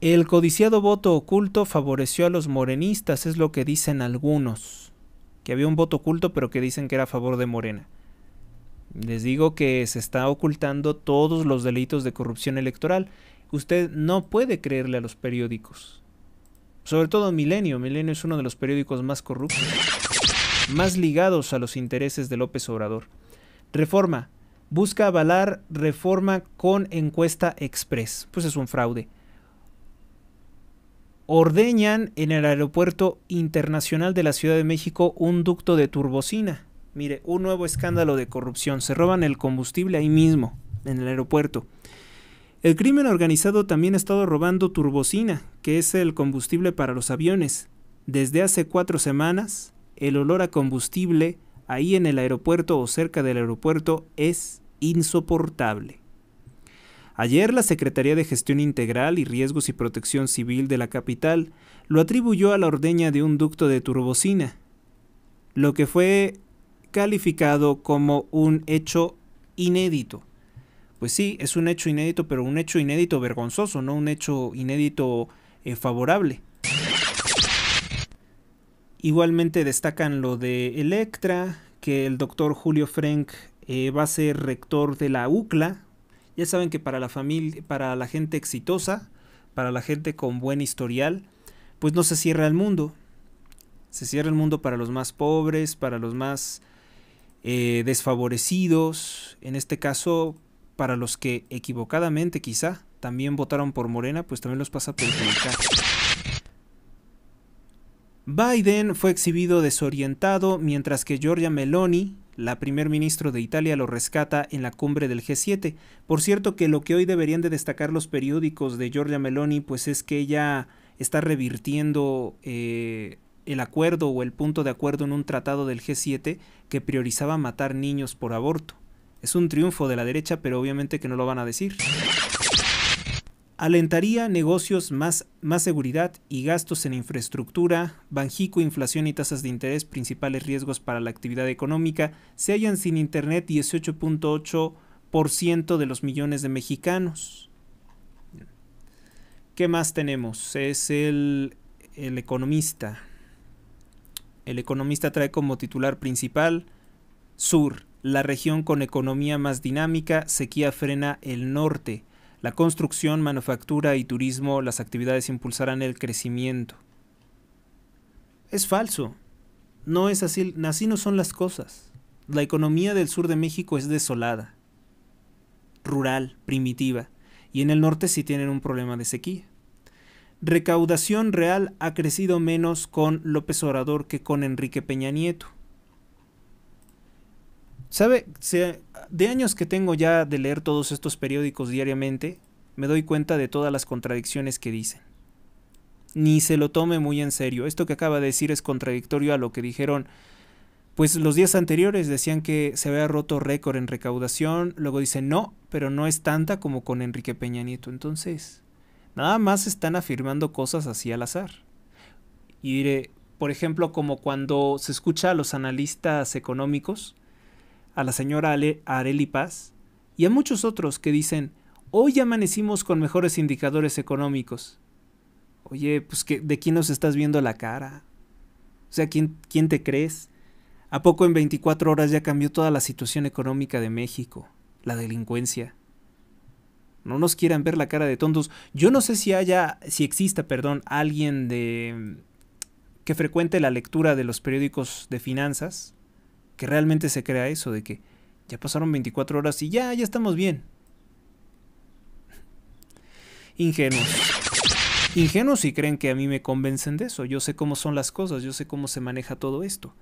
El codiciado voto oculto favoreció a los morenistas, es lo que dicen algunos. Que había un voto oculto, pero que dicen que era a favor de Morena. Les digo que se está ocultando todos los delitos de corrupción electoral usted no puede creerle a los periódicos. Sobre todo Milenio. Milenio es uno de los periódicos más corruptos, más ligados a los intereses de López Obrador. Reforma. Busca avalar reforma con encuesta express. Pues es un fraude. Ordeñan en el aeropuerto internacional de la Ciudad de México un ducto de turbocina. Mire, un nuevo escándalo de corrupción. Se roban el combustible ahí mismo, en el aeropuerto. El crimen organizado también ha estado robando turbocina, que es el combustible para los aviones. Desde hace cuatro semanas, el olor a combustible ahí en el aeropuerto o cerca del aeropuerto es insoportable. Ayer la Secretaría de Gestión Integral y Riesgos y Protección Civil de la capital lo atribuyó a la ordeña de un ducto de turbocina, lo que fue calificado como un hecho inédito pues sí, es un hecho inédito, pero un hecho inédito vergonzoso, no un hecho inédito eh, favorable. Igualmente destacan lo de Electra, que el doctor Julio Frank eh, va a ser rector de la UCLA. Ya saben que para la familia, para la gente exitosa, para la gente con buen historial, pues no se cierra el mundo. Se cierra el mundo para los más pobres, para los más eh, desfavorecidos. En este caso, para los que equivocadamente quizá también votaron por Morena, pues también los pasa por publicar. Biden fue exhibido desorientado mientras que Giorgia Meloni, la primer ministro de Italia, lo rescata en la cumbre del G7. Por cierto que lo que hoy deberían de destacar los periódicos de Giorgia Meloni, pues es que ella está revirtiendo eh, el acuerdo o el punto de acuerdo en un tratado del G7 que priorizaba matar niños por aborto. Es un triunfo de la derecha, pero obviamente que no lo van a decir. Alentaría negocios más, más seguridad y gastos en infraestructura, Banjico, inflación y tasas de interés, principales riesgos para la actividad económica. Se hallan sin internet 18.8% de los millones de mexicanos. ¿Qué más tenemos? Es el, el economista. El economista trae como titular principal Sur, la región con economía más dinámica, sequía frena el norte. La construcción, manufactura y turismo, las actividades impulsarán el crecimiento. Es falso. No es así, así no son las cosas. La economía del sur de México es desolada, rural, primitiva, y en el norte sí tienen un problema de sequía. Recaudación real ha crecido menos con López Obrador que con Enrique Peña Nieto. ¿Sabe? de años que tengo ya de leer todos estos periódicos diariamente, me doy cuenta de todas las contradicciones que dicen. Ni se lo tome muy en serio. Esto que acaba de decir es contradictorio a lo que dijeron. Pues los días anteriores decían que se había roto récord en recaudación, luego dicen no, pero no es tanta como con Enrique Peña Nieto. Entonces, nada más están afirmando cosas así al azar. Y diré, por ejemplo, como cuando se escucha a los analistas económicos a la señora Ale Areli Paz y a muchos otros que dicen, hoy amanecimos con mejores indicadores económicos. Oye, pues ¿de quién nos estás viendo la cara? O sea, ¿quién, ¿quién te crees? ¿A poco en 24 horas ya cambió toda la situación económica de México? La delincuencia. No nos quieran ver la cara de tontos. Yo no sé si haya, si exista, perdón, alguien de que frecuente la lectura de los periódicos de finanzas, que realmente se crea eso de que ya pasaron 24 horas y ya, ya estamos bien. Ingenuos. Ingenuos y creen que a mí me convencen de eso. Yo sé cómo son las cosas, yo sé cómo se maneja todo esto.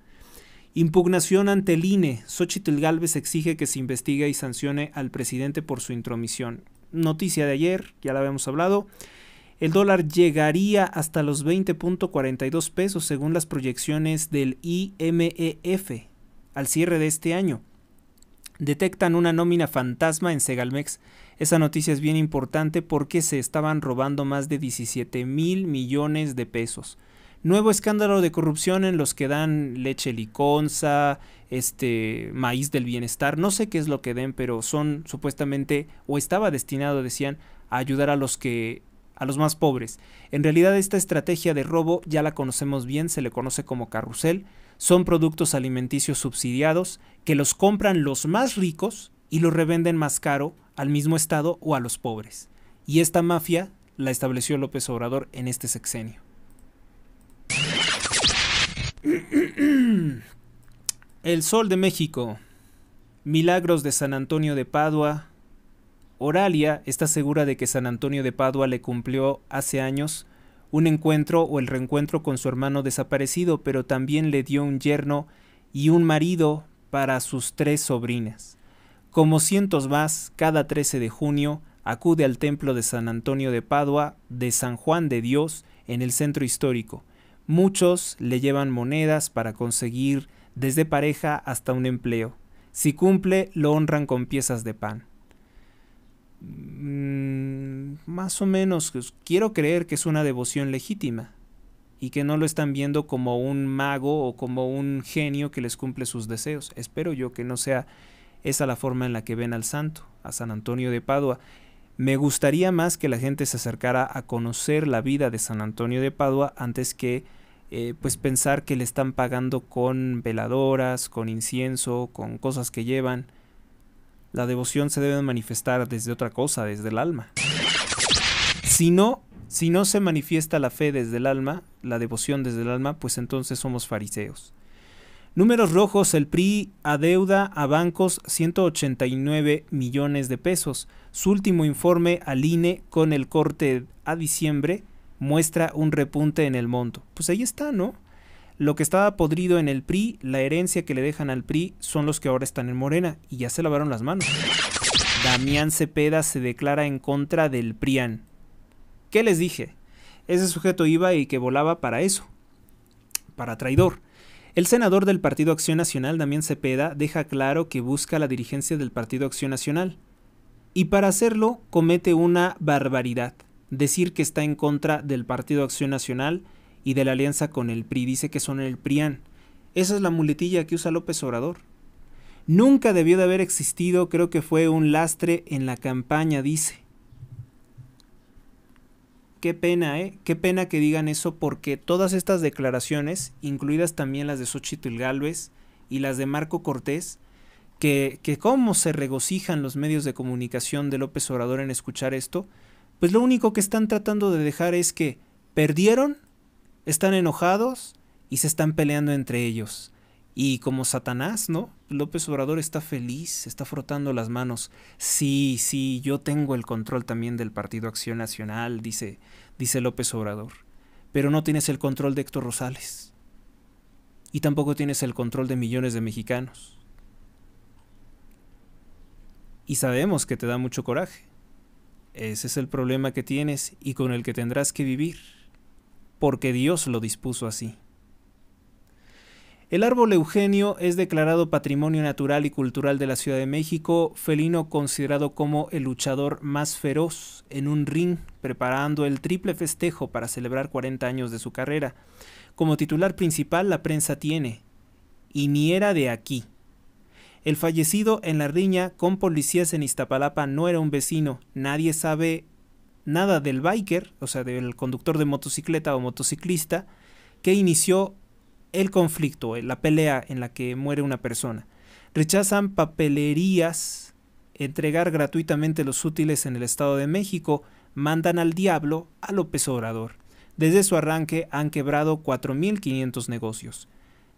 Impugnación ante el INE. Xochitl Galvez exige que se investigue y sancione al presidente por su intromisión. Noticia de ayer, ya la habíamos hablado. El dólar llegaría hasta los 20.42 pesos según las proyecciones del IMEF, al cierre de este año. Detectan una nómina fantasma en Segalmex. Esa noticia es bien importante porque se estaban robando más de 17 mil millones de pesos. Nuevo escándalo de corrupción en los que dan leche liconza, este maíz del bienestar, no sé qué es lo que den, pero son supuestamente o estaba destinado, decían, a ayudar a los que a los más pobres. En realidad esta estrategia de robo ya la conocemos bien, se le conoce como carrusel son productos alimenticios subsidiados que los compran los más ricos y los revenden más caro al mismo Estado o a los pobres. Y esta mafia la estableció López Obrador en este sexenio. (clears throat) El Sol de México, Milagros de San Antonio de Padua. Oralia está segura de que San Antonio de Padua le cumplió hace años un encuentro o el reencuentro con su hermano desaparecido, pero también le dio un yerno y un marido para sus tres sobrinas. Como cientos más, cada 13 de junio acude al templo de San Antonio de Padua de San Juan de Dios en el centro histórico. Muchos le llevan monedas para conseguir desde pareja hasta un empleo. Si cumple, lo honran con piezas de pan. Mm, más o menos, pues, quiero creer que es una devoción legítima y que no lo están viendo como un mago o como un genio que les cumple sus deseos. Espero yo que no sea esa la forma en la que ven al santo, a San Antonio de Padua. Me gustaría más que la gente se acercara a conocer la vida de San Antonio de Padua antes que eh, pues pensar que le están pagando con veladoras, con incienso, con cosas que llevan. La devoción se debe manifestar desde otra cosa, desde el alma. Si no, si no se manifiesta la fe desde el alma, la devoción desde el alma, pues entonces somos fariseos. Números rojos, el PRI adeuda a bancos 189 millones de pesos. Su último informe al INE con el corte a diciembre muestra un repunte en el monto. Pues ahí está, ¿no? Lo que estaba podrido en el PRI, la herencia que le dejan al PRI, son los que ahora están en Morena y ya se lavaron las manos. Damián Cepeda se declara en contra del PRIAN. ¿Qué les dije? Ese sujeto iba y que volaba para eso, para traidor. El senador del Partido Acción Nacional, Damián Cepeda, deja claro que busca la dirigencia del Partido Acción Nacional. Y para hacerlo comete una barbaridad, decir que está en contra del Partido Acción Nacional, y de la alianza con el PRI. Dice que son el PRIAN. Esa es la muletilla que usa López Obrador. Nunca debió de haber existido, creo que fue un lastre en la campaña, dice. Qué pena, ¿eh? Qué pena que digan eso porque todas estas declaraciones, incluidas también las de Xochitl Galvez y las de Marco Cortés, que, que cómo se regocijan los medios de comunicación de López Obrador en escuchar esto, pues lo único que están tratando de dejar es que perdieron están enojados y se están peleando entre ellos. Y como Satanás, ¿no? López Obrador está feliz, está frotando las manos. Sí, sí, yo tengo el control también del Partido Acción Nacional, dice, dice López Obrador. Pero no tienes el control de Héctor Rosales. Y tampoco tienes el control de millones de mexicanos. Y sabemos que te da mucho coraje. Ese es el problema que tienes y con el que tendrás que vivir porque Dios lo dispuso así. El árbol Eugenio es declarado Patrimonio Natural y Cultural de la Ciudad de México, felino considerado como el luchador más feroz en un ring, preparando el triple festejo para celebrar 40 años de su carrera. Como titular principal la prensa tiene, y ni era de aquí. El fallecido en la riña con policías en Iztapalapa no era un vecino, nadie sabe nada del biker, o sea, del conductor de motocicleta o motociclista, que inició el conflicto, eh, la pelea en la que muere una persona. Rechazan papelerías, entregar gratuitamente los útiles en el Estado de México, mandan al diablo a López Obrador. Desde su arranque han quebrado 4.500 negocios.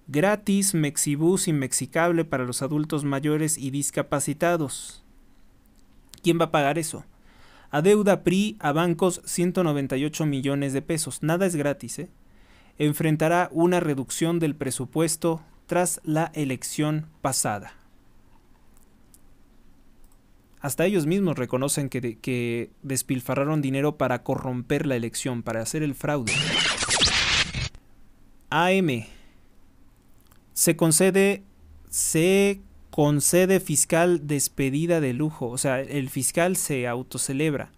Gratis Mexibus inmexicable para los adultos mayores y discapacitados. ¿Quién va a pagar eso? A deuda PRI a bancos 198 millones de pesos. Nada es gratis, ¿eh? Enfrentará una reducción del presupuesto tras la elección pasada. Hasta ellos mismos reconocen que, despilfarraron dinero para corromper la elección, para hacer el fraude. AM. Se concede se con sede fiscal despedida de lujo, o sea, el fiscal se autocelebra.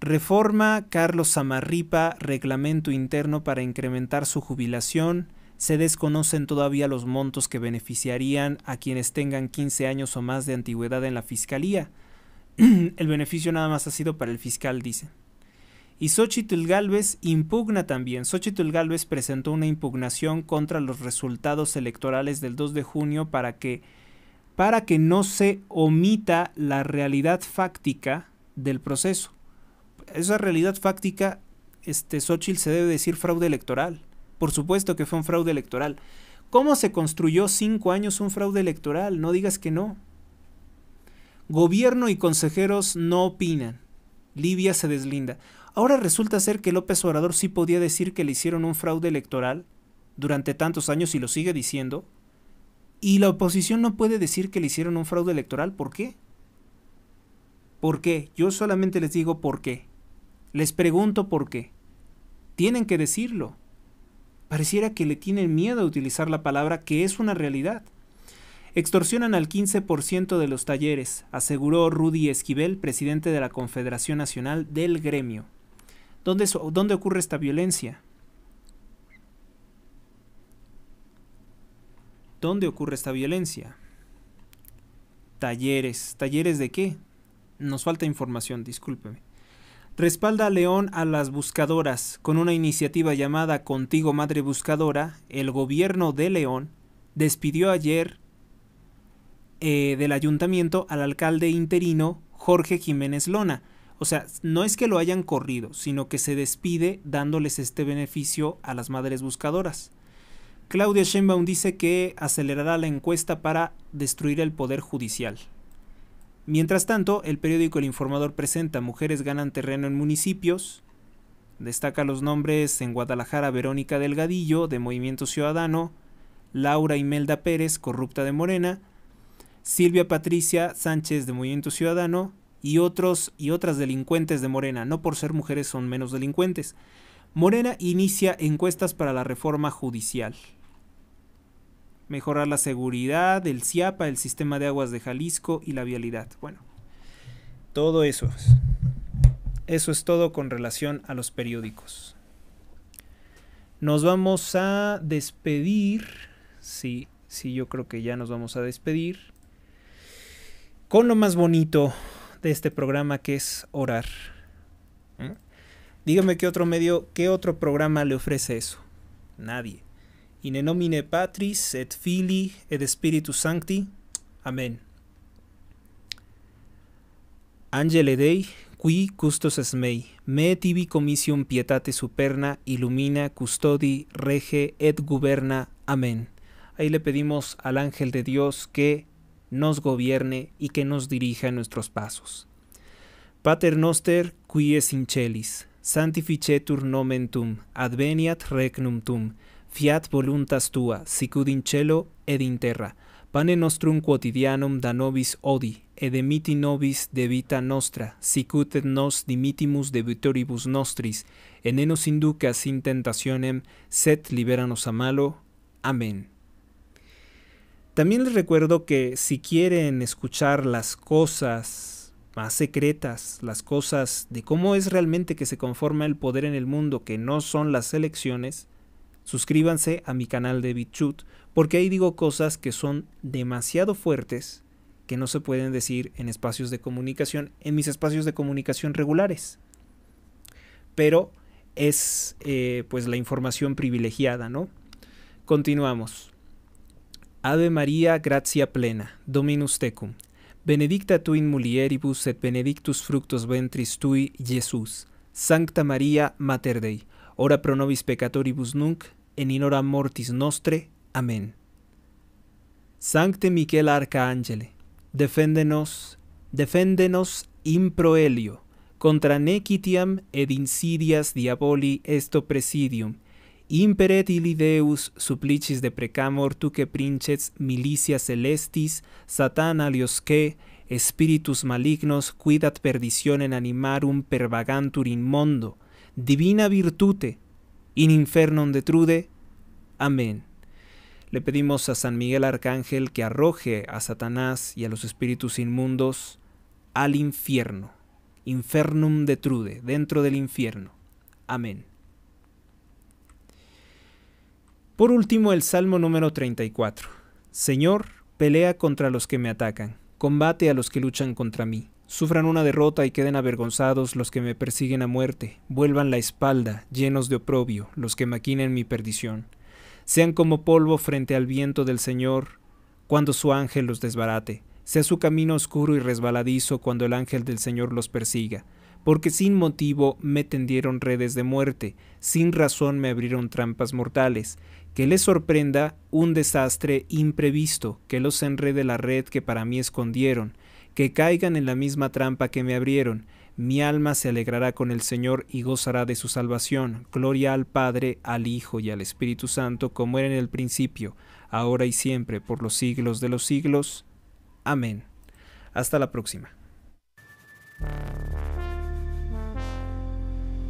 Reforma Carlos Samarripa, reglamento interno para incrementar su jubilación. Se desconocen todavía los montos que beneficiarían a quienes tengan 15 años o más de antigüedad en la fiscalía. (clears throat) el beneficio nada más ha sido para el fiscal, dice. Y Xochitl Galvez impugna también. Xochitl Galvez presentó una impugnación contra los resultados electorales del 2 de junio para que para que no se omita la realidad fáctica del proceso. Esa realidad fáctica, este, Xochitl se debe decir fraude electoral. Por supuesto que fue un fraude electoral. ¿Cómo se construyó cinco años un fraude electoral? No digas que no. Gobierno y consejeros no opinan. Libia se deslinda. Ahora resulta ser que López Obrador sí podía decir que le hicieron un fraude electoral durante tantos años y lo sigue diciendo. Y la oposición no puede decir que le hicieron un fraude electoral. ¿Por qué? ¿Por qué? Yo solamente les digo por qué. Les pregunto por qué. Tienen que decirlo. Pareciera que le tienen miedo a utilizar la palabra que es una realidad. Extorsionan al 15% de los talleres, aseguró Rudy Esquivel, presidente de la Confederación Nacional del Gremio. ¿Dónde, dónde ocurre esta violencia? ¿Dónde ocurre esta violencia? Talleres. ¿Talleres de qué? Nos falta información, discúlpeme. Respalda a León a las buscadoras. Con una iniciativa llamada Contigo Madre Buscadora, el gobierno de León despidió ayer eh, del ayuntamiento al alcalde interino Jorge Jiménez Lona. O sea, no es que lo hayan corrido, sino que se despide dándoles este beneficio a las madres buscadoras. Claudia Sheinbaum dice que acelerará la encuesta para destruir el poder judicial. Mientras tanto, el periódico El Informador presenta Mujeres ganan terreno en municipios. Destaca los nombres en Guadalajara Verónica Delgadillo, de Movimiento Ciudadano, Laura Imelda Pérez, corrupta de Morena, Silvia Patricia Sánchez, de Movimiento Ciudadano, y otros y otras delincuentes de Morena. No por ser mujeres son menos delincuentes. Morena inicia encuestas para la reforma judicial. Mejorar la seguridad, del CIAPA, el sistema de aguas de Jalisco y la vialidad. Bueno, todo eso. Eso es todo con relación a los periódicos. Nos vamos a despedir. Sí, sí, yo creo que ya nos vamos a despedir. Con lo más bonito de este programa que es orar. Dígame qué otro medio, qué otro programa le ofrece eso. Nadie. In nomine Patris et Filii et Spiritus Sancti. Amén. Angele Dei, qui custos mei, me tibi commission pietate superna, illumina, custodi, rege et guberna. Amén. Ahí le pedimos al ángel de Dios que nos gobierne y que nos dirija en nuestros pasos. Pater noster, qui es in Santificetur nomen adveniat regnum tum, fiat voluntas tua, sicud in cielo ed in terra. Pane nostrum quotidianum da nobis odi, edemiti nobis de vita nostra, sicut nos dimitimus debitoribus nostris, et nos inducas in tentationem, sed liberanos a malo. Amén. También les recuerdo que si quieren escuchar las cosas más secretas, las cosas de cómo es realmente que se conforma el poder en el mundo, que no son las elecciones, suscríbanse a mi canal de BitChute, porque ahí digo cosas que son demasiado fuertes que no se pueden decir en espacios de comunicación, en mis espacios de comunicación regulares. Pero es eh, pues la información privilegiada, ¿no? Continuamos. Ave María, gracia plena, Dominus tecum. Benedicta tu in mulieribus et benedictus fructus ventris tui, Jesus. Sancta Maria Mater Dei, ora pro nobis peccatoribus nunc, en in hora mortis nostre. Amén. Sancte Miquel Arcangele, deféndenos, deféndenos proelio, contra nequitiam ed insidias diaboli esto presidium, Imperet illi de precamor, precamor tuque princes milicia celestis, satana aliosque, espíritus malignos cuidat perditionem animarum pervagantur in mondo, divina virtute, in infernum detrude. Amén. Le pedimos a San Miguel Arcángel que arroje a Satanás y a los espíritus inmundos al infierno, infernum detrude, dentro del infierno. Amén. Por último, el Salmo número 34. Señor, pelea contra los que me atacan, combate a los que luchan contra mí. Sufran una derrota y queden avergonzados los que me persiguen a muerte, vuelvan la espalda, llenos de oprobio, los que maquinen mi perdición. Sean como polvo frente al viento del Señor, cuando su ángel los desbarate. Sea su camino oscuro y resbaladizo cuando el ángel del Señor los persiga porque sin motivo me tendieron redes de muerte, sin razón me abrieron trampas mortales, que les sorprenda un desastre imprevisto, que los enrede la red que para mí escondieron, que caigan en la misma trampa que me abrieron. Mi alma se alegrará con el Señor y gozará de su salvación. Gloria al Padre, al Hijo y al Espíritu Santo, como era en el principio, ahora y siempre, por los siglos de los siglos. Amén. Hasta la próxima.